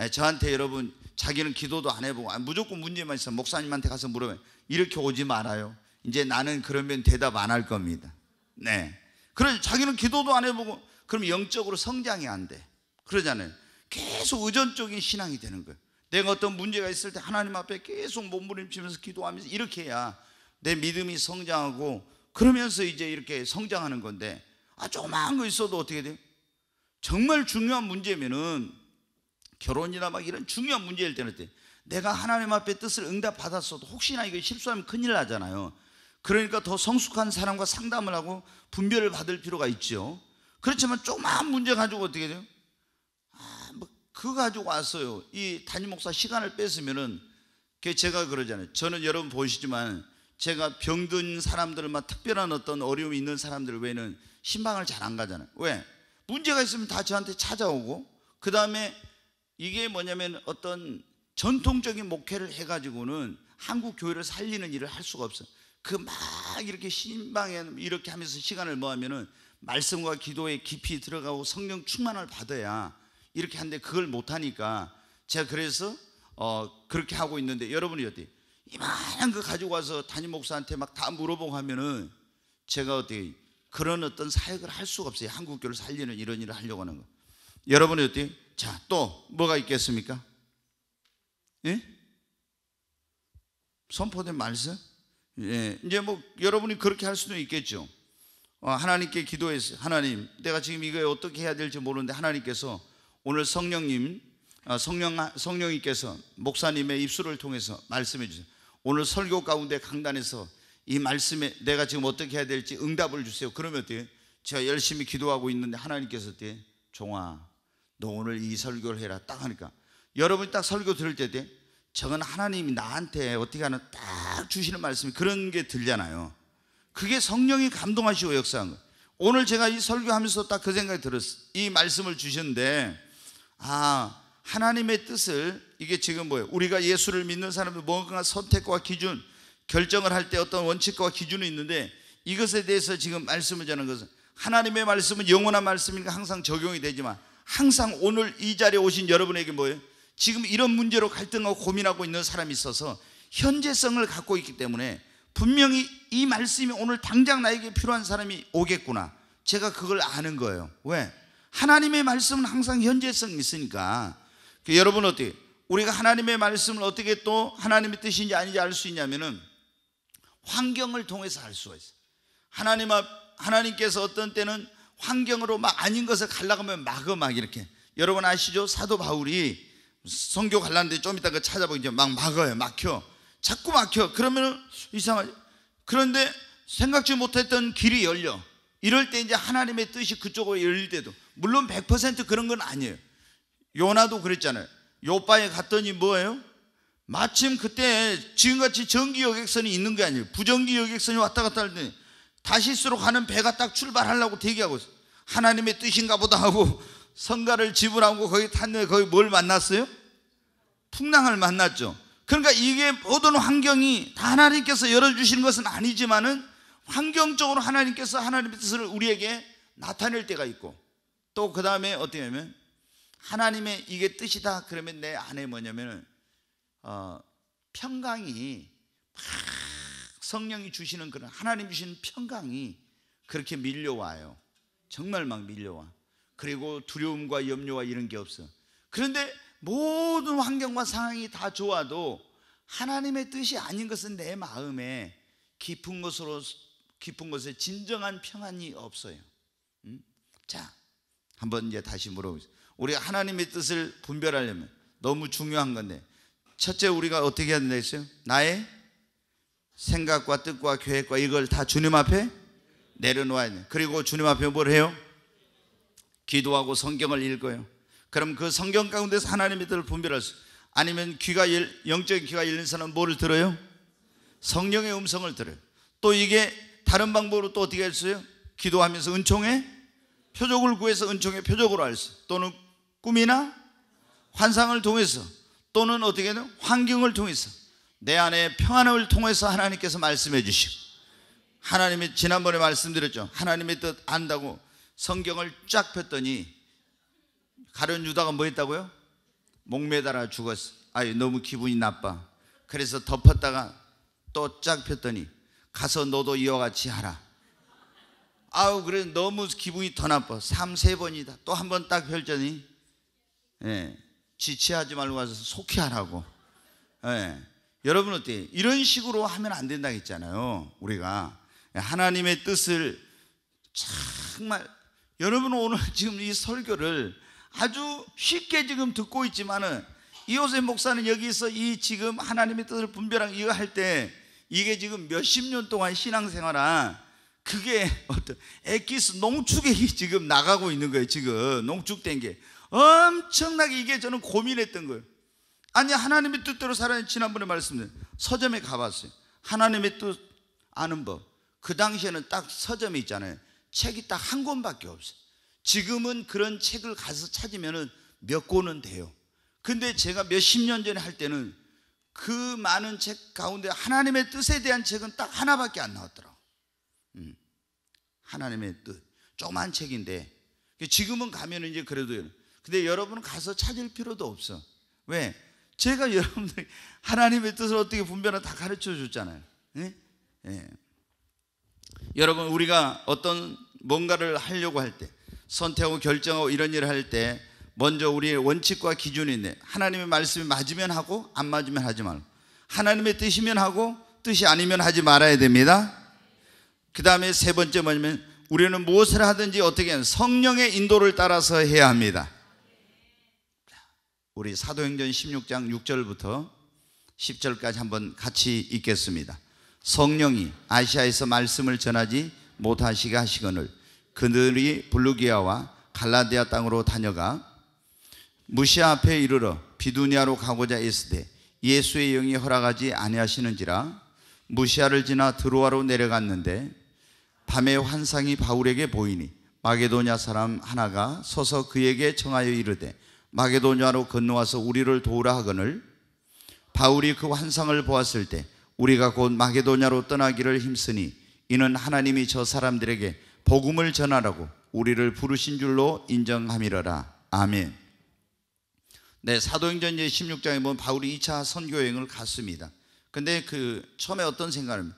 예, 저한테 여러분 자기는 기도도 안 해보고 아, 무조건 문제만 있어 목사님한테 가서 물으면 이렇게 오지 말아요. 이제 나는 그러면 대답 안 할 겁니다. 네. 그래 자기는 기도도 안 해보고 그럼 영적으로 성장이 안 돼. 그러잖아요. 계속 의존적인 신앙이 되는 거예요. 내가 어떤 문제가 있을 때 하나님 앞에 계속 몸부림치면서 기도하면서 이렇게 해야 내 믿음이 성장하고 그러면서 이제 이렇게 성장하는 건데 아 조그마한 거 있어도 어떻게 돼요? 정말 중요한 문제면은 결혼이나 막 이런 중요한 문제일 때는 때 내가 하나님 앞에 뜻을 응답받았어도 혹시나 이거 실수하면 큰일 나잖아요. 그러니까 더 성숙한 사람과 상담을 하고 분별을 받을 필요가 있죠. 그렇지만 조그마한 문제 가지고 어떻게 돼요? 아, 뭐그 가지고 왔어요. 이 담임 목사 시간을 뺏으면은 그 제가 그러잖아요. 저는 여러분 보시지만 제가 병든 사람들만 을 특별한 어떤 어려움이 있는 사람들 외에는 신방을 잘 안 가잖아요. 왜? 문제가 있으면 다 저한테 찾아오고 그 다음에 이게 뭐냐면 어떤 전통적인 목회를 해가지고는 한국 교회를 살리는 일을 할 수가 없어요. 그 막 이렇게 신방에 이렇게 하면서 시간을 모하면은 말씀과 기도에 깊이 들어가고 성령 충만을 받아야 이렇게 하는데 그걸 못하니까 제가 그래서 어 그렇게 하고 있는데 여러분이 어때요? 이만한 거 가지고 와서 담임 목사한테 막 다 물어보고 하면은 제가 어떻게 그런 어떤 사역을 할 수가 없어요. 한국교를 살리는 이런 일을 하려고 하는 거. 여러분이 어떻게 자, 또 뭐가 있겠습니까? 예? 선포된 말씀? 예. 이제 뭐 여러분이 그렇게 할 수도 있겠죠. 어, 하나님께 기도해서 하나님, 내가 지금 이거에 어떻게 해야 될지 모르는데 하나님께서 오늘 성령님, 어, 성령 성령님께서 목사님의 입술을 통해서 말씀해 주세요. 오늘 설교 가운데 강단에서 이 말씀에 내가 지금 어떻게 해야 될지 응답을 주세요. 그러면 어때요? 제가 열심히 기도하고 있는데 하나님께서 어때요? 종아, 너 오늘 이 설교를 해라. 딱 하니까. 여러분이 딱 설교 들을 때때 저건 하나님이 나한테 어떻게 하는 딱 주시는 말씀 그런 게 들잖아요. 그게 성령이 감동하시고 역사한 거예요. 오늘 제가 이 설교하면서 딱 그 생각이 들었어요. 이 말씀을 주셨는데, 아, 하나님의 뜻을 이게 지금 뭐예요? 우리가 예수를 믿는 사람들 뭔가 선택과 기준, 결정을 할 때 어떤 원칙과 기준이 있는데 이것에 대해서 지금 말씀을 전하는 것은 하나님의 말씀은 영원한 말씀이니까 항상 적용이 되지만 항상 오늘 이 자리에 오신 여러분에게 뭐예요? 지금 이런 문제로 갈등하고 고민하고 있는 사람이 있어서 현재성을 갖고 있기 때문에 분명히 이 말씀이 오늘 당장 나에게 필요한 사람이 오겠구나. 제가 그걸 아는 거예요. 왜? 하나님의 말씀은 항상 현재성이 있으니까 그 여러분 어떻게 우리가 하나님의 말씀을 어떻게 또 하나님의 뜻인지 아닌지 알 수 있냐면은 환경을 통해서 알 수가 있어요. 하나님 앞 하나님께서 어떤 때는 환경으로 막 아닌 것을 갈라가면 막어 막 이렇게 여러분 아시죠? 사도 바울이 성교 갈라는데 좀 이따 가 그 찾아보기 막 막어요 막혀 자꾸 막혀 그러면 이상하죠 그런데 생각지 못했던 길이 열려 이럴 때 이제 하나님의 뜻이 그쪽으로 열릴 때도 물론 100% 그런 건 아니에요 요나도 그랬잖아요. 요빠에 갔더니 뭐예요? 마침 그때 지금같이 전기 여객선이 있는 게 아니에요. 부전기 여객선이 왔다 갔다 할 때 다시스로 가는 배가 딱 출발하려고 대기하고 있어요. 하나님의 뜻인가 보다 하고 성가를 지불하고 거기 탔는데 거기 뭘 만났어요? 풍랑을 만났죠. 그러니까 이게 모든 환경이 다 하나님께서 열어주신 것은 아니지만은 환경적으로 하나님께서 하나님의 뜻을 우리에게 나타낼 때가 있고 또 그 다음에 어떻게 하면 하나님의 이게 뜻이다 그러면 내 안에 뭐냐면 어, 평강이 막 성령이 주시는 그런 하나님 주신 평강이 그렇게 밀려와요. 정말 막 밀려와. 그리고 두려움과 염려와 이런 게 없어. 그런데 모든 환경과 상황이 다 좋아도 하나님의 뜻이 아닌 것은 내 마음에 깊은 것으로 깊은 것에 진정한 평안이 없어요. 음? 자, 한번 이제 다시 물어보세요. 우리 하나님의 뜻을 분별하려면 너무 중요한 건데 첫째 우리가 어떻게 해야 되겠어요? 나의 생각과 뜻과 계획과 이걸 다 주님 앞에 내려놓아야 돼. 그리고 주님 앞에 뭘 해요? 기도하고 성경을 읽어요. 그럼 그 성경 가운데서 하나님의 뜻을 분별할 수. 아니면 귀가 열, 영적인 귀가 열린 사람은 뭐를 들어요? 성령의 음성을 들어요. 또 이게 다른 방법으로 또 어떻게 할 수요? 기도하면서 은총의 표적을 구해서 은총의 표적으로 할 수. 또는 꿈이나 환상을 통해서 또는 어떻게든 환경을 통해서 내 안에 평안을 통해서 하나님께서 말씀해 주시고 하나님이 지난번에 말씀드렸죠. 하나님의 뜻 안다고 성경을 쫙 폈더니 가룟 유다가 뭐 했다고요? 목매달아 죽었어. 아이 너무 기분이 나빠. 그래서 덮었다가 또 쫙 폈더니 가서 너도 이와 같이 하라. 아우 그래 너무 기분이 더 나빠. 3, 세 번이다. 또 한 번 딱 펼더니 예, 지체하지 말고 와서 속히하라고. 예, 여러분 어때요? 이런 식으로 하면 안 된다 했잖아요. 우리가 예, 하나님의 뜻을 정말 여러분 오늘 지금 이 설교를 아주 쉽게 지금 듣고 있지만은 이호세 목사는 여기서 이 지금 하나님의 뜻을 분별하 이거 할때 이게 지금 몇십 년 동안 신앙생활한 그게 어떤 엑기스 농축이 지금 나가고 있는 거예요. 지금 농축된 게 엄청나게 이게 저는 고민했던 거예요. 아니 하나님의 뜻대로 살아야 지난번에 말씀드린 서점에 가봤어요. 하나님의 뜻 아는 법. 그 당시에는 딱 서점이 있잖아요. 책이 딱 한 권밖에 없어요. 지금은 그런 책을 가서 찾으면몇 권은 돼요. 근데 제가 몇 십 년 전에 할 때는 그 많은 책 가운데 하나님의 뜻에 대한 책은 딱 하나밖에 안 나왔더라고. 음. 하나님의 뜻. 조그만 책인데. 지금은 가면 이제 그래도 근데 여러분은 가서 찾을 필요도 없어. 왜? 제가 여러분들 하나님의 뜻을 어떻게 분별하나 다 가르쳐 줬잖아요. 예? 예. 여러분 우리가 어떤 뭔가를 하려고 할 때 선택하고 결정하고 이런 일을 할 때 먼저 우리의 원칙과 기준이 있네. 하나님의 말씀이 맞으면 하고 안 맞으면 하지 말고 하나님의 뜻이면 하고 뜻이 아니면 하지 말아야 됩니다. 그 다음에 세 번째 뭐냐면 우리는 무엇을 하든지 어떻게 성령의 인도를 따라서 해야 합니다. 우리 사도행전 16장 6절부터 10절까지 한번 같이 읽겠습니다. 성령이 아시아에서 말씀을 전하지 못하시게 하시거늘 그들이 블루기아와 갈라디아 땅으로 다녀가 무시 앞에 이르러 비두니아로 가고자 했으되 예수의 영이 허락하지 아니하시는지라 무시아를 지나 드로아로 내려갔는데 밤에 환상이 바울에게 보이니 마게도냐 사람 하나가 서서 그에게 청하여 이르되 마게도냐로 건너와서 우리를 도우라 하거늘 바울이 그 환상을 보았을 때 우리가 곧 마게도냐로 떠나기를 힘쓰니 이는 하나님이 저 사람들에게 복음을 전하라고 우리를 부르신 줄로 인정함이러라. 아멘. 네, 사도행전 제16장에 보면 바울이 2차 선교 여행을 갔습니다. 근데 그 처음에 어떤 생각을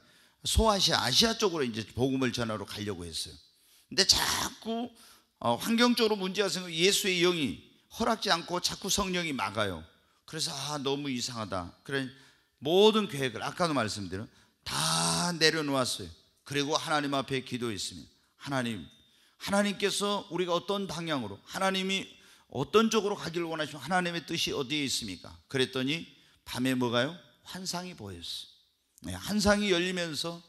소아시아 아시아 쪽으로 이제 복음을 전하러 가려고 했어요. 근데 자꾸 어, 환경적으로 문제가 생겨 예수의 영이 허락지 않고 자꾸 성령이 막아요. 그래서 아 너무 이상하다. 그래 모든 계획을 아까도 말씀드린 다 내려놓았어요. 그리고 하나님 앞에 기도했습니다. 하나님, 하나님께서 우리가 어떤 방향으로 하나님이 어떤 쪽으로 가기를 원하시면 하나님의 뜻이 어디에 있습니까? 그랬더니 밤에 뭐가요? 환상이 보였어요. 네, 환상이 열리면서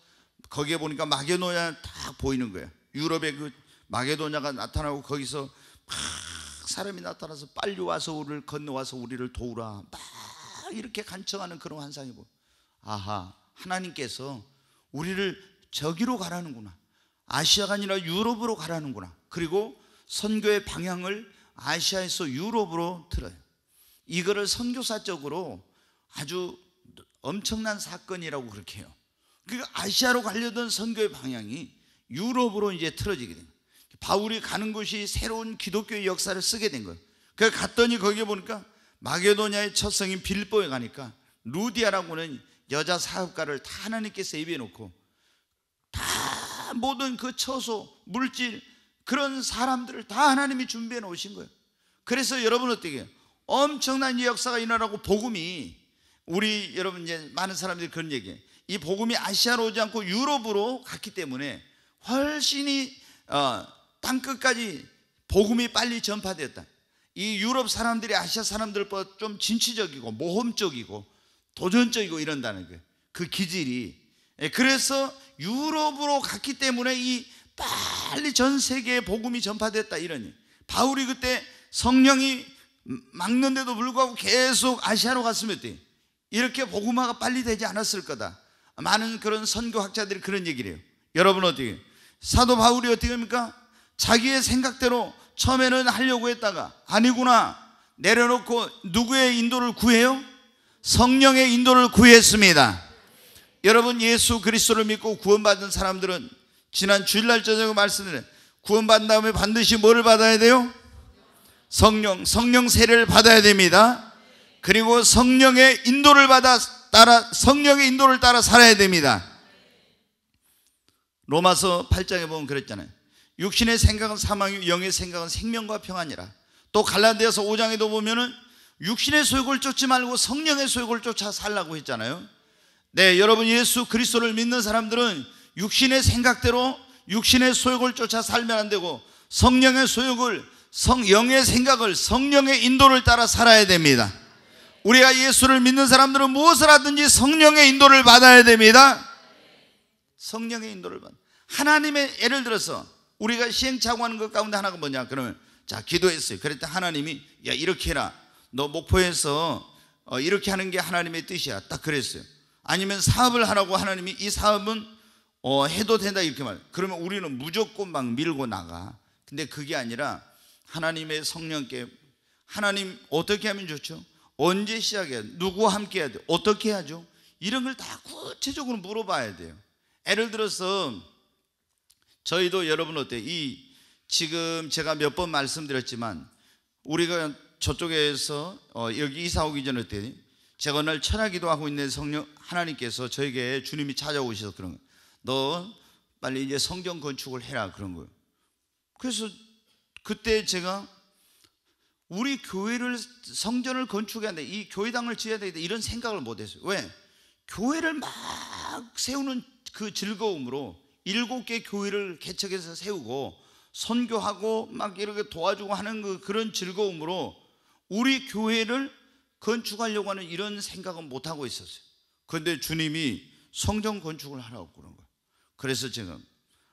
거기에 보니까 마게도냐 딱 보이는 거예요. 유럽의 그 마게도냐가 나타나고 거기서 막 사람이 나타나서 빨리 와서 우리를 건너와서 우리를 도우라 막 이렇게 간청하는 그런 환상이 보여. 아하, 하나님께서 우리를 저기로 가라는구나. 아시아가 아니라 유럽으로 가라는구나. 그리고 선교의 방향을 아시아에서 유럽으로 틀어요 이거를 선교사적으로 아주 엄청난 사건이라고 그렇게 해요. 그러니까 아시아로 가려던 선교의 방향이 유럽으로 이제 틀어지게 됩니다. 바울이 가는 곳이 새로운 기독교의 역사를 쓰게 된 거예요. 그 갔더니 거기에 보니까 마게도냐의 첫 성인 빌보에 가니까 루디아라고 는 여자 사업가를 다 하나님께서 예해 놓고 다 모든 그 처소, 물질 그런 사람들을 다 하나님이 준비해 놓으신 거예요. 그래서 여러분 어떻게 해요? 엄청난 이 역사가 일어나고 복음이 우리 여러분 이제 많은 사람들이 그런 얘기해. 이 복음이 아시아로 오지 않고 유럽으로 갔기 때문에 훨씬이 어, 땅끝까지 복음이 빨리 전파되었다이 유럽 사람들이 아시아 사람들보다 좀 진취적이고 모험적이고 도전적이고 이런다는 거예요. 그 기질이. 예, 그래서 유럽으로 갔기 때문에 이 빨리 전 세계에 복음이 전파됐다 이러니. 바울이 그때 성령이 막는데도 불구하고 계속 아시아로 갔으면 돼 이렇게 복음화가 빨리 되지 않았을 거다. 많은 그런 선교학자들이 그런 얘기를 해요. 여러분 어떻게 사도 바울이 어떻게 합니까? 자기의 생각대로 처음에는 하려고 했다가 아니구나 내려놓고 누구의 인도를 구해요? 성령의 인도를 구했습니다. 여러분 예수 그리스도를 믿고 구원받은 사람들은 지난 주일날 저녁에 말씀드린 구원받은 다음에 반드시 뭐를 받아야 돼요? 성령, 성령 세례를 받아야 됩니다. 그리고 성령의 인도를 받아 따라 성령의 인도를 따라 살아야 됩니다. 로마서 8장에 보면 그랬잖아요. 육신의 생각은 사망이 요 영의 생각은 생명과 평안이라. 또 갈라디아서 5장에도 보면은 육신의 소욕을 쫓지 말고 성령의 소욕을 쫓아 살라고 했잖아요. 네, 여러분 예수 그리스도를 믿는 사람들은 육신의 생각대로 육신의 소욕을 쫓아 살면 안 되고 성령의 소욕을 성령의 생각을 성령의 인도를 따라 살아야 됩니다. 우리가 예수를 믿는 사람들은 무엇을 하든지 성령의 인도를 받아야 됩니다. 성령의 인도를 받. 하나님의 예를 들어서 우리가 시행착오 하는 것 가운데 하나가 뭐냐? 그러면 자, 기도했어요. 그랬더 하나님이 야, 이렇게 해라. 너 목포에서 어, 이렇게 하는 게 하나님의 뜻이야. 딱 그랬어요. 아니면 사업을 하라고 하나님이 이 사업은 어, 해도 된다 이렇게 말. 그러면 우리는 무조건 막 밀고 나가. 근데 그게 아니라 하나님의 성령께 하나님 어떻게 하면 좋죠? 언제 시작해야 돼? 누구와 함께 해야 돼? 어떻게 해야죠? 이런 걸 다 구체적으로 물어봐야 돼요. 예를 들어서 저희도 여러분 어때? 이 지금 제가 몇 번 말씀드렸지만 우리가 저쪽에서 어, 여기 이사 오기 전에 때 제가 오늘 천하기도 하고 있는 성령 하나님께서 저에게 주님이 찾아오셔서 그런 거예요. 너 빨리 이제 성전 건축을 해라 그런 거예요. 그래서 그때 제가 우리 교회를 성전을 건축해야 돼. 이 교회당을 지어야 되겠다. 이런 생각을 못 했어요. 왜? 교회를 막 세우는 그 즐거움으로 일곱 개 교회를 개척해서 세우고 선교하고 막 이렇게 도와주고 하는 그 그런 즐거움으로 우리 교회를 건축하려고 하는 이런 생각은 못 하고 있었어요. 그런데 주님이 성전 건축을 하라고 그런 거예요. 그래서 지금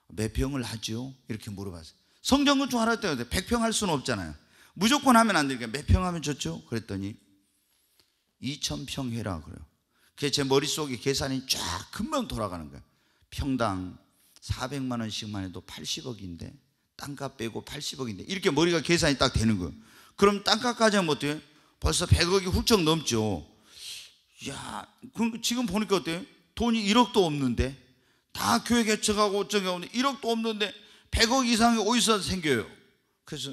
몇 평을 하죠? 이렇게 물어봤어요. 성전 건축 하라 때요. 100평 할 수는 없잖아요. 무조건 하면 안 되니까 몇 평 하면 좋죠? 그랬더니 2,000평 해라 그래요. 그게 제 머릿속에 계산이 쫙 금방 돌아가는 거예요. 평당 400만 원씩만 해도 80억인데 땅값 빼고 80억인데 이렇게 머리가 계산이 딱 되는 거예요. 그럼 땅값까지 하면 뭐 어때요? 벌써 100억이 훌쩍 넘죠. 야, 그럼 지금 보니까 어때요? 돈이 1억도 없는데 다 교회 개척하고 어쩌고 하는데 1억도 없는데 100억 이상이 어디서 생겨요? 그래서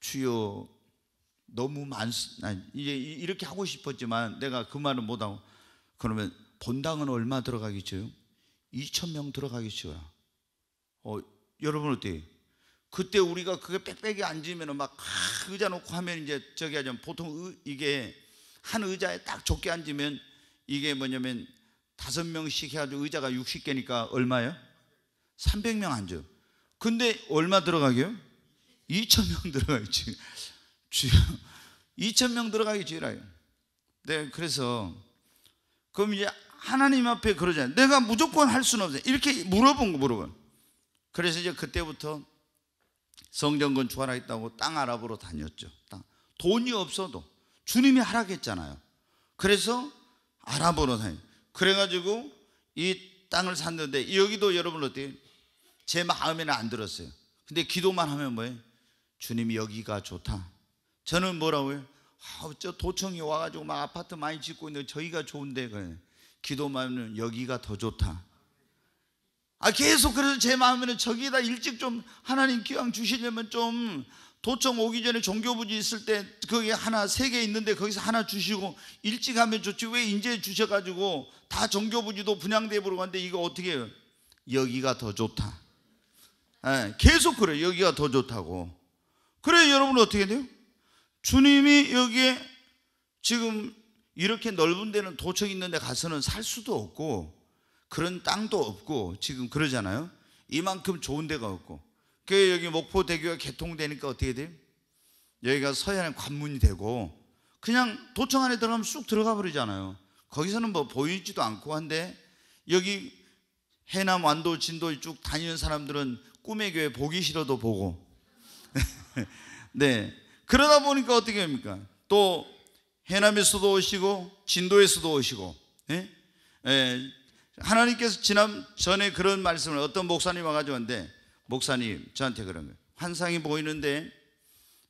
주여 너무 많, 습니다 이제 이렇게 하고 싶었지만 내가 그 말은 못하고 그러면 본당은 얼마 들어가겠죠? 2천 명 들어가겠죠. 어, 여러분 어때요? 그때 우리가 그게 빽빽이 앉으면 막 의자 놓고 하면 이제 저기 하죠. 보통 의, 이게 한 의자에 딱 좁게 앉으면 이게 뭐냐면 다섯 명씩 해가지고 의자가 60개니까 얼마예요? 300명 앉아요. 근데 얼마 들어가게요? 2,000명 들어가겠지. 2,000명 들어가기 주라요. 네, 그래서 그럼 이제 하나님 앞에 그러잖아요. 내가 무조건 할 수는 없어요. 이렇게 물어본 거 물어본. 그래서 이제 그때부터 성전 건축하라 했다고 땅 아랍으로 다녔죠. 땅. 돈이 없어도 주님이 하락했잖아요. 그래서 아랍으로 다녀. 그래가지고 이 땅을 샀는데 여기도 여러분 어때요? 제 마음에는 안 들었어요. 근데 기도만 하면 뭐예요? 주님이 여기가 좋다. 저는 뭐라고 해요? 아우, 저 도청이 와가지고 막 아파트 많이 짓고 있는데 저희가 좋은데. 그래. 기도만 하면 여기가 더 좋다. 아, 계속 그래서 제 마음에는 저기다 일찍 좀 하나님 기왕 주시려면 좀 도청 오기 전에 종교부지 있을 때 거기 하나 세 개 있는데 거기서 하나 주시고 일찍 하면 좋지 왜 이제 주셔가지고 다 종교부지도 분양돼 버리고 데 이거 어떻게 해요? 여기가 더 좋다. 네, 계속 그래 여기가 더 좋다고. 그래 여러분 어떻게 돼요? 주님이 여기에 지금 이렇게 넓은 데는 도청 있는데 가서는 살 수도 없고 그런 땅도 없고 지금 그러잖아요. 이만큼 좋은 데가 없고. 그 여기 목포대교가 개통되니까 어떻게 돼요? 여기가 서해안 관문이 되고 그냥 도청 안에 들어가면 쑥 들어가 버리잖아요. 거기서는 뭐 보이지도 않고 한데 여기 해남 완도 진도 쭉 다니는 사람들은 꿈의 교회 보기 싫어도 보고 네 그러다 보니까 어떻게 됩니까? 또 해남에서도 오시고 진도에서도 오시고 예? 예, 하나님께서 지난 전에 그런 말씀을 어떤 목사님 와가지고는데 왔 목사님 저한테 그런 거예요. 환상이 보이는데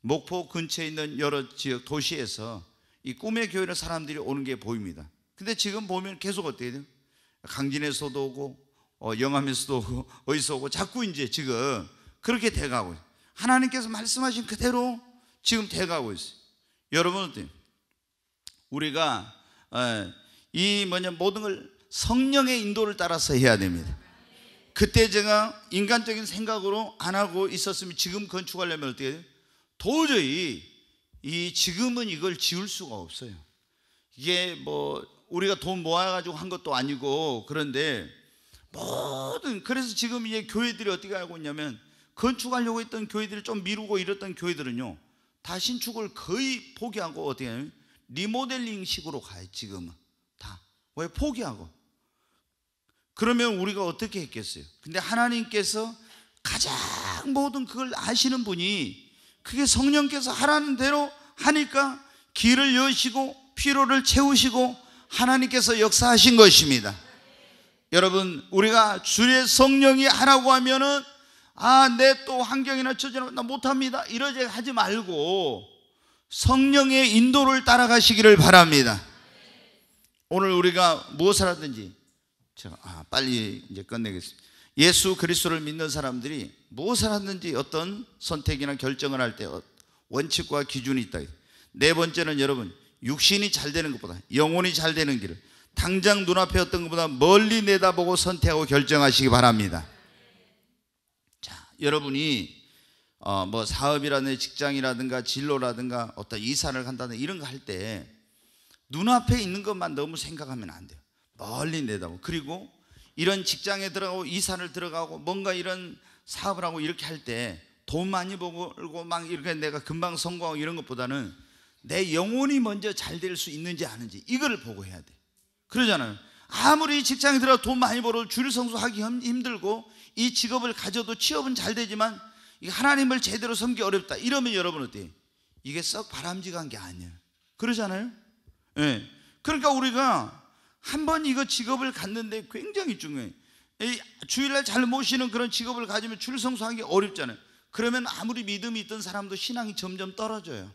목포 근처에 있는 여러 지역 도시에서 이 꿈의 교회를 사람들이 오는 게 보입니다. 근데 지금 보면 계속 어떻게 돼요? 강진에서도 오고 어, 영암에서도 오고 어디서 오고 자꾸 이제 지금 그렇게 돼가고 있어요. 하나님께서 말씀하신 그대로 지금 돼가고 있어요. 여러분 어때요? 우리가 에, 어, 이 뭐냐 모든 걸 성령의 인도를 따라서 해야 됩니다. 그때 제가 인간적인 생각으로 안 하고 있었으면 지금 건축하려면 어떻게 해요? 도저히 이 지금은 이걸 지울 수가 없어요. 이게 뭐 우리가 돈 모아가지고 한 것도 아니고 그런데 모든 그래서 지금 이제 교회들이 어떻게 하고 있냐면 건축하려고 했던 교회들이 좀 미루고 이랬던 교회들은요 다 신축을 거의 포기하고 어떻게 하냐면 리모델링식으로 가요 지금은 다 왜 포기하고 그러면 우리가 어떻게 했겠어요? 근데 하나님께서 가장 모든 그걸 아시는 분이 그게 성령께서 하라는 대로 하니까 길을 여시고 피로를 채우시고 하나님께서 역사하신 것입니다. 여러분, 우리가 주의 성령이 하라고 하면은 아, 내 또 환경이나 처지나 나 못합니다. 이러지 하지 말고 성령의 인도를 따라가시기를 바랍니다. 오늘 우리가 무엇을 하든지 제가 아, 빨리 이제 끝내겠습니다. 예수 그리스도를 믿는 사람들이 무엇을 뭐 하는지 어떤 선택이나 결정을 할 때 원칙과 기준이 있다. 네 번째는 여러분 육신이 잘 되는 것보다 영혼이 잘 되는 길을 당장 눈앞에 어떤 것보다 멀리 내다보고 선택하고 결정하시기 바랍니다. 자, 여러분이 어, 뭐 사업이라든지 직장이라든가 진로라든가 어떤 이사를 한다든 이런 거 할 때 눈앞에 있는 것만 너무 생각하면 안 돼요. 멀리 내다보 그리고 이런 직장에 들어가고 이사를 들어가고 뭔가 이런 사업을 하고 이렇게 할 때 돈 많이 벌고 막 이렇게 내가 금방 성공하고 이런 것보다는 내 영혼이 먼저 잘 될 수 있는지 아닌지 이걸 보고 해야 돼. 그러잖아요. 아무리 직장에 들어 가돈 많이 벌어 주류 성수하기 힘들고 이 직업을 가져도 취업은 잘 되지만 하나님을 제대로 섬기 어렵다. 이러면 여러분 어때요? 이게 썩 바람직한 게 아니에요. 그러잖아요. 예. 네. 그러니까 우리가 한번 이거 직업을 갖는데 굉장히 중요해. 주일날 잘 모시는 그런 직업을 가지면 출성수하기 어렵잖아요. 그러면 아무리 믿음이 있던 사람도 신앙이 점점 떨어져요.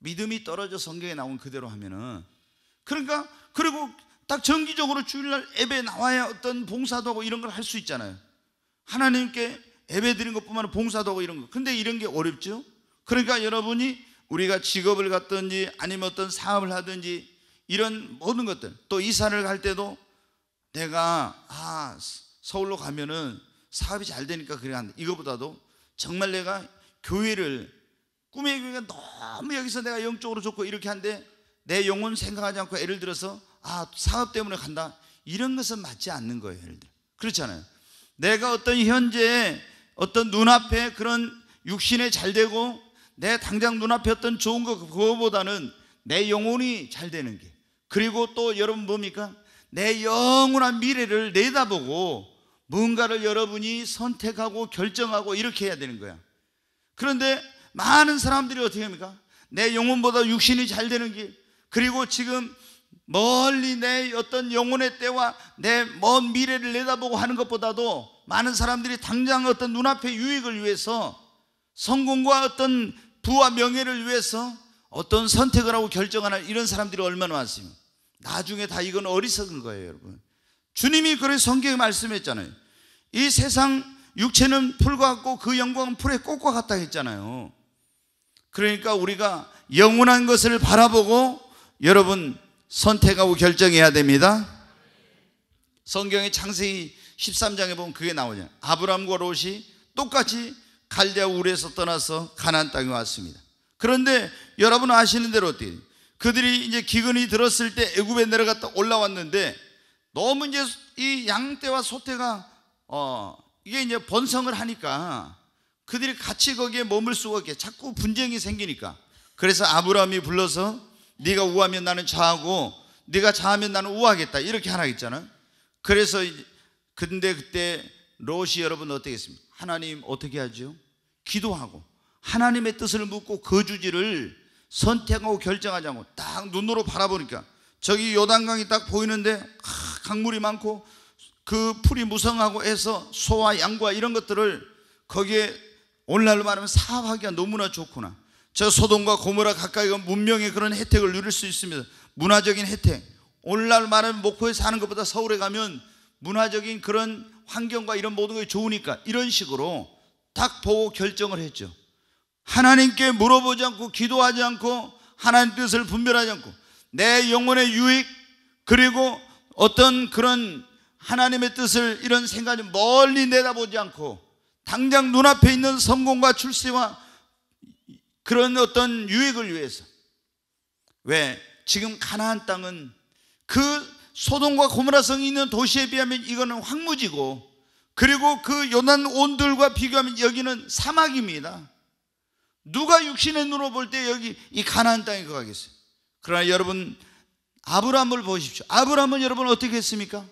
믿음이 떨어져 성경에 나온 그대로 하면은 그러니까 그리고 딱 정기적으로 주일날 앱에 나와야 어떤 봉사도 하고 이런 걸 할 수 있잖아요. 하나님께 앱에 드린 것뿐만 아니라 봉사도 하고 이런 거. 근데 이런 게 어렵죠. 그러니까 여러분이 우리가 직업을 갖든지 아니면 어떤 사업을 하든지 이런 모든 것들 또 이사를 갈 때도 내가 아 서울로 가면은 사업이 잘 되니까 그래 한다 이거보다도 정말 내가 교회를 꿈의 교회가 너무 여기서 내가 영적으로 좋고 이렇게 한데 내 영혼 생각하지 않고 예를 들어서 아 사업 때문에 간다 이런 것은 맞지 않는 거예요 예를 들어 그렇잖아요 내가 어떤 현재 어떤 눈앞에 그런 육신에 잘 되고 내 당장 눈앞에 어떤 좋은 것 그거보다는 내 영혼이 잘 되는 게 그리고 또 여러분 뭡니까? 내 영원한 미래를 내다보고 뭔가를 여러분이 선택하고 결정하고 이렇게 해야 되는 거야. 그런데 많은 사람들이 어떻게 합니까? 내 영혼보다 육신이 잘 되는 길. 그리고 지금 멀리 내 어떤 영혼의 때와 내 먼 미래를 내다보고 하는 것보다도 많은 사람들이 당장 어떤 눈앞의 유익을 위해서 성공과 어떤 부와 명예를 위해서 어떤 선택을 하고 결정하는 이런 사람들이 얼마나 많습니까? 나중에 다 이건 어리석은 거예요, 여러분. 주님이 그래 성경에 말씀했잖아요. 이 세상 육체는 풀과 같고 그 영광은 풀의 꽃과 같다 했잖아요. 그러니까 우리가 영원한 것을 바라보고 여러분 선택하고 결정해야 됩니다. 성경의 창세기 13장에 보면 그게 나오냐. 아브람과 롯이 똑같이 갈대아 우리에서 떠나서 가나 땅에 왔습니다. 그런데 여러분 아시는 대로 어떻게 그들이 이제 기근이 들었을 때 애굽에 내려갔다 올라왔는데 너무 이제 이 양떼와 소떼가 어 이게 이제 번성을 하니까 그들이 같이 거기에 머물 수가 없게 자꾸 분쟁이 생기니까 그래서 아브라함이 불러서 네가 우하면 나는 좌하고 네가 좌하면 나는 우하겠다 이렇게 하나 있잖아요. 그래서 이제 근데 그때 롯이 여러분 어떻게 했습니까? 하나님 어떻게 하죠? 기도하고 하나님의 뜻을 묻고 그 주지를 선택하고 결정하자고 딱 눈으로 바라보니까 저기 요단강이 딱 보이는데 아, 강물이 많고 그 풀이 무성하고 해서 소와 양과 이런 것들을 거기에 오늘날로 말하면 사업하기가 너무나 좋구나 저 소돔과 고모라 가까이가 문명의 그런 혜택을 누릴 수 있습니다 문화적인 혜택 오늘날 말하면 목포에 사는 것보다 서울에 가면 문화적인 그런 환경과 이런 모든 게 좋으니까 이런 식으로 딱 보고 결정을 했죠 하나님께 물어보지 않고 기도하지 않고 하나님 뜻을 분별하지 않고 내 영혼의 유익 그리고 어떤 그런 하나님의 뜻을 이런 생각이 멀리 내다보지 않고 당장 눈앞에 있는 성공과 출세와 그런 어떤 유익을 위해서 왜 지금 가나안 땅은 그소동과고무라 성이 있는 도시에 비하면 이거는 황무지고 그리고 그 요단 온들과 비교하면 여기는 사막입니다. 누가 육신의 눈으로 볼 때 여기 이 가나안 땅에 그 가겠어요? 그러나 여러분 아브라함을 보십시오. 아브라함은 여러분 어떻게 했습니까?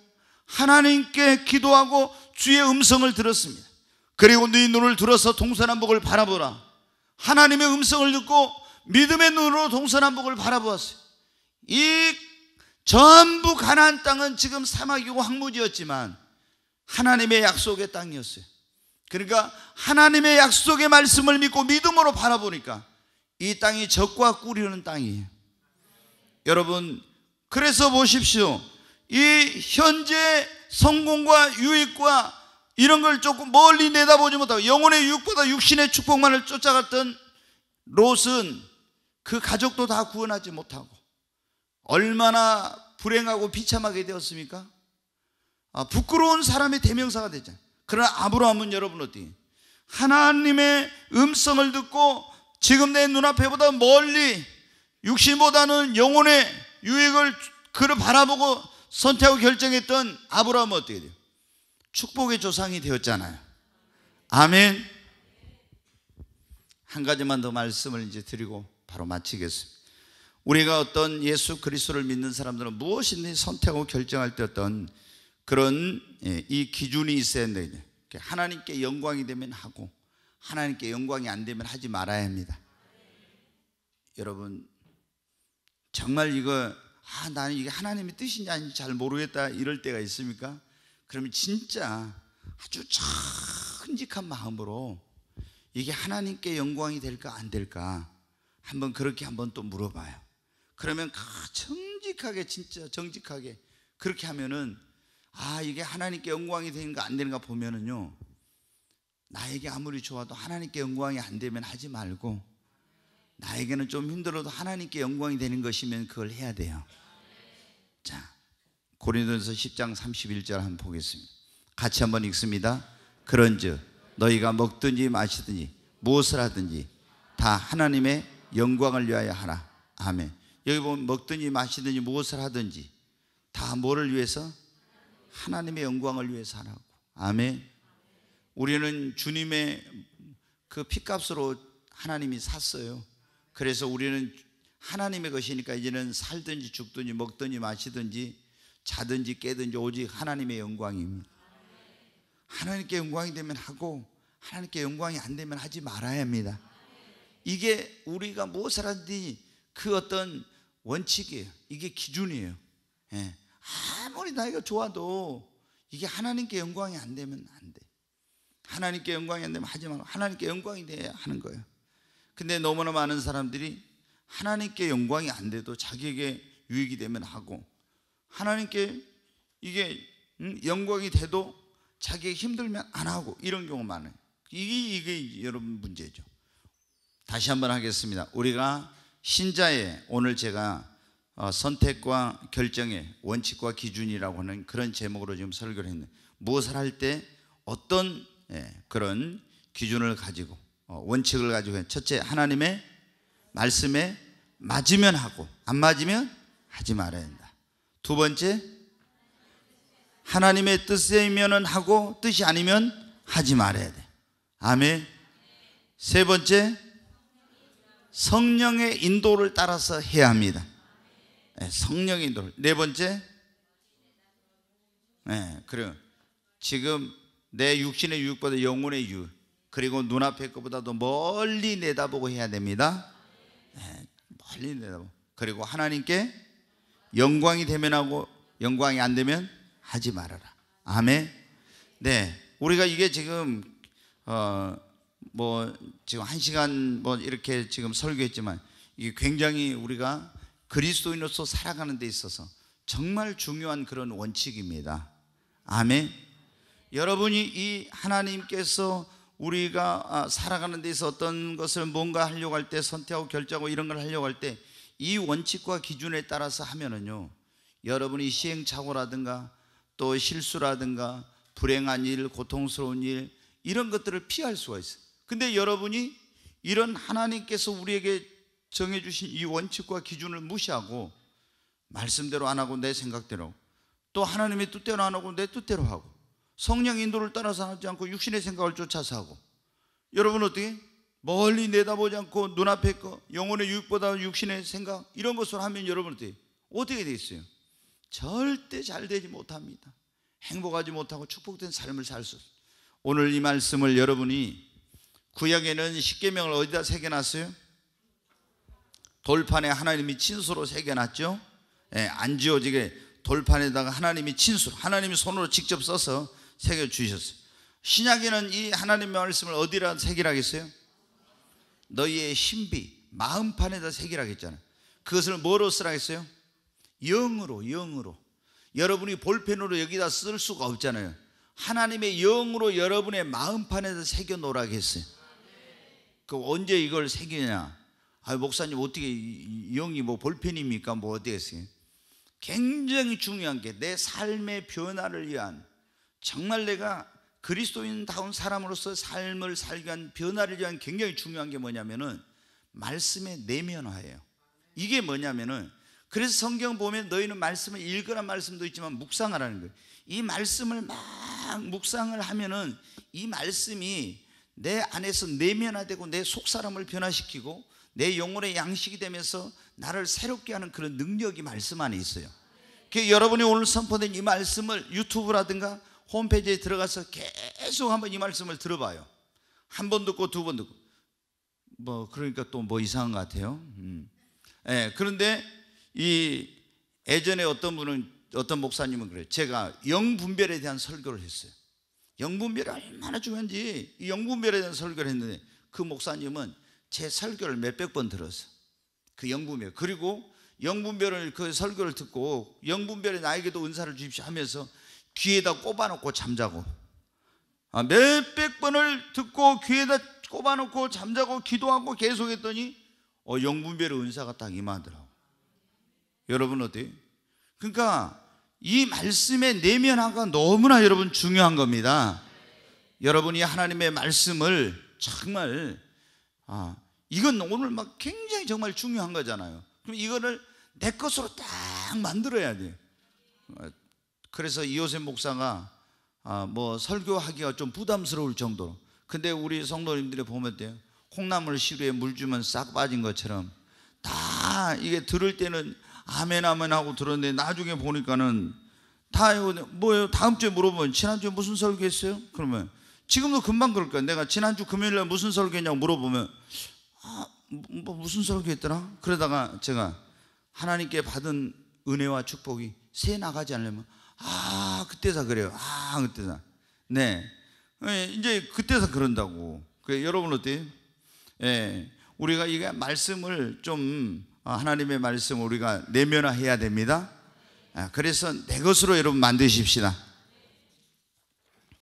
하나님께 기도하고 주의 음성을 들었습니다. 그리고 네 눈을 들어서 동서남북을 바라보라. 하나님의 음성을 듣고 믿음의 눈으로 동서남북을 바라보았어요. 이 전부 가나안 땅은 지금 사막이고 황무지였지만 하나님의 약속의 땅이었어요. 그러니까 하나님의 약속의 말씀을 믿고 믿음으로 바라보니까 이 땅이 적과 꾸리는 땅이에요. 여러분, 그래서 보십시오. 이 현재 성공과 유익과 이런 걸 조금 멀리 내다보지 못하고 영혼의 유익보다 육신의 축복만을 쫓아갔던 롯은 그 가족도 다 구원하지 못하고 얼마나 불행하고 비참하게 되었습니까? 아, 부끄러운 사람의 대명사가 되잖아요. 그러나 아브라함은 여러분 어디 하나님의 음성을 듣고 지금 내 눈앞에보다 멀리 육신보다는 영혼의 유익을 그를 바라보고 선택하고 결정했던 아브라함은 어떻게 돼요? 축복의 조상이 되었잖아요. 아멘. 한 가지만 더 말씀을 이제 드리고 바로 마치겠습니다. 우리가 어떤 예수 그리스도를 믿는 사람들은 무엇이든 선택하고 결정할 때 어떤 그런 예, 이 기준이 있어야 된다. 하나님께 영광이 되면 하고 하나님께 영광이 안 되면 하지 말아야 합니다. 여러분 정말 이거 아 나는 이게 하나님의 뜻인지 아닌지 잘 모르겠다 이럴 때가 있습니까? 그러면 진짜 아주 천직한 마음으로 이게 하나님께 영광이 될까 안 될까 한번 그렇게 한번 또 물어봐요. 그러면 정직하게 진짜 정직하게 그렇게 하면은 아, 이게 하나님께 영광이 되는가 안 되는가 보면은요. 나에게 아무리 좋아도 하나님께 영광이 안 되면 하지 말고 나에게는 좀 힘들어도 하나님께 영광이 되는 것이면 그걸 해야 돼요. 자, 고린도에서 10장 31절 한번 보겠습니다. 같이 한번 읽습니다. 그런즉 너희가 먹든지 마시든지 무엇을 하든지 다 하나님의 영광을 위하여 하라. 아멘. 여기 보면 먹든지 마시든지 무엇을 하든지 다 뭐를 위해서 하나님의 영광을 위해 서 살아고 아멘. 우리는 주님의 그 피값으로 하나님이 샀어요. 그래서 우리는 하나님의 것이니까 이제는 살든지 죽든지 먹든지 마시든지 자든지 깨든지 오직 하나님의 영광입니다. 하나님께 영광이 되면 하고 하나님께 영광이 안 되면 하지 말아야 합니다. 이게 우리가 무엇을 하든지 그 어떤 원칙이에요. 이게 기준이에요. 예. 아무리 나이가 좋아도 이게 하나님께 영광이 안 되면 안 돼. 하나님께 영광이 안 되면 하지 말고 하나님께 영광이 돼야 하는 거예요. 근데 너무나 많은 사람들이 하나님께 영광이 안 돼도 자기에게 유익이 되면 하고 하나님께 이게 음, 영광이 돼도 자기에 힘들면 안 하고 이런 경우 많아요. 이게 이게 여러분 문제죠. 다시 한번 하겠습니다. 우리가 신자의 오늘 제가 어, 선택과 결정의 원칙과 기준이라고 하는 그런 제목으로 지금 설교를 했는데 무엇을 할 때 어떤 예, 그런 기준을 가지고 어, 원칙을 가지고 첫째 하나님의 말씀에 맞으면 하고 안 맞으면 하지 말아야 한다. 두 번째 하나님의 뜻이면은 하고 뜻이 아니면 하지 말아야 돼. 아멘. 세 번째 성령의 인도를 따라서 해야 합니다. 네, 성령의 돌. 네 번째. 네, 그래요. 지금 내 육신의 유익보다 영혼의 유익. 그리고 눈앞에 것보다도 멀리 내다보고 해야 됩니다. 네, 멀리 내다보고. 그리고 하나님께 영광이 되면 하고 영광이 안 되면 하지 말아라. 아멘. 네. 우리가 이게 지금 어뭐 지금 한 시간 뭐 이렇게 지금 설교했지만 이게 굉장히 우리가 그리스도인으로서 살아가는 데 있어서 정말 중요한 그런 원칙입니다. 아멘. 여러분이 이 하나님께서 우리가 아, 살아가는 데서 어떤 것을 뭔가 하려고 할 때 선택하고 결정하고 이런 걸 하려고 할 때 이 원칙과 기준에 따라서 하면은요 여러분이 시행착오라든가 또 실수라든가 불행한 일, 고통스러운 일 이런 것들을 피할 수가 있어요. 근데 여러분이 이런 하나님께서 우리에게 정해주신 이 원칙과 기준을 무시하고 말씀대로 안 하고 내 생각대로 또 하나님의 뜻대로 안 하고 내 뜻대로 하고 성령 인도를 따라서 하지 않고 육신의 생각을 쫓아서 하고 여러분 어떻게 멀리 내다보지 않고 눈앞에 거 영혼의 유익보다 육신의 생각 이런 것으로 하면 여러분 어떻게 어떻게 돼 있어요? 절대 잘 되지 못합니다. 행복하지 못하고 축복된 삶을 살 수. 오늘 이 말씀을 여러분이 구약에는 십계명을 어디다 새겨놨어요? 돌판에 하나님이 친수로 새겨놨죠. 예, 안 지워지게 돌판에다가 하나님이 친수, 하나님이 손으로 직접 써서 새겨 주셨어요. 신약에는 이 하나님의 말씀을 어디라 새기라겠어요? 너희의 신비, 마음판에다 새기라겠잖아요. 그것을 뭐로 쓰라겠어요? 영으로, 영으로. 여러분이 볼펜으로 여기다 쓸 수가 없잖아요. 하나님의 영으로 여러분의 마음판에다 새겨 놓으라겠어요. 그 언제 이걸 새기냐? 아, 목사님 어떻게 영이 뭐 볼펜입니까? 뭐 어디겠어요? 굉장히 중요한 게 내 삶의 변화를 위한 정말 내가 그리스도인다운 사람으로서 삶을 살기 위한 변화를 위한 굉장히 중요한 게 뭐냐면은 말씀의 내면화예요. 이게 뭐냐면은 그래서 성경 보면 너희는 말씀을 읽으란 말씀도 있지만 묵상하라는 거예요. 이 말씀을 막 묵상을 하면은 이 말씀이 내 안에서 내면화되고 내 속사람을 변화시키고 내 영혼의 양식이 되면서 나를 새롭게 하는 그런 능력이 말씀 안에 있어요. 그 여러분이 오늘 선포된 이 말씀을 유튜브라든가 홈페이지에 들어가서 계속 한번 이 말씀을 들어봐요. 한 번 듣고 두 번 듣고 뭐 그러니까 또 뭐 이상한 것 같아요. 음. 예, 그런데 이 예전에 어떤 분은 어떤 목사님은 그래요. 제가 영분별에 대한 설교를 했어요. 영분별이 얼마나 중요한지 영분별에 대한 설교를 했는데 그 목사님은 제 설교를 몇백 번 들었어. 그 영분별. 그리고 영분별을 그 설교를 듣고 영분별이 나에게도 은사를 주십시오 하면서 귀에다 꼽아놓고 잠자고 아, 몇백 번을 듣고 귀에다 꼽아놓고 잠자고 기도하고 계속했더니 어, 영분별의 은사가 딱 임하더라고. 여러분 어때요? 그러니까 이 말씀의 내면화가 너무나 여러분 중요한 겁니다. 여러분이 하나님의 말씀을 정말 아, 이건 오늘 막 굉장히 정말 중요한 거잖아요. 그럼 이거를 내 것으로 딱 만들어야 돼. 그래서 이호셉 목사가 아, 뭐 설교하기가 좀 부담스러울 정도로. 근데 우리 성도님들이 보면 돼요. 콩나물 시루에 물 주면 싹 빠진 것처럼 다 이게 들을 때는 아멘 아멘 하고 들었는데 나중에 보니까는 다 이거 뭐예요? 다음 주에 물어보면 지난주에 무슨 설교했어요? 그러면 지금도 금방 그럴 거야. 내가 지난주 금요일 날 무슨 설교했냐고 물어보면 아, 뭐, 뭐 무슨 설교했더라? 그러다가 제가 하나님께 받은 은혜와 축복이 새 나가지 않으려면 아 그때서 그래요. 아 그때서 네 예, 이제 그때서 그런다고. 그래, 여러분 어때요? 예, 우리가 이게 말씀을 좀 아, 하나님의 말씀 우리가 내면화해야 됩니다. 아, 그래서 내 것으로 여러분 만드십시다.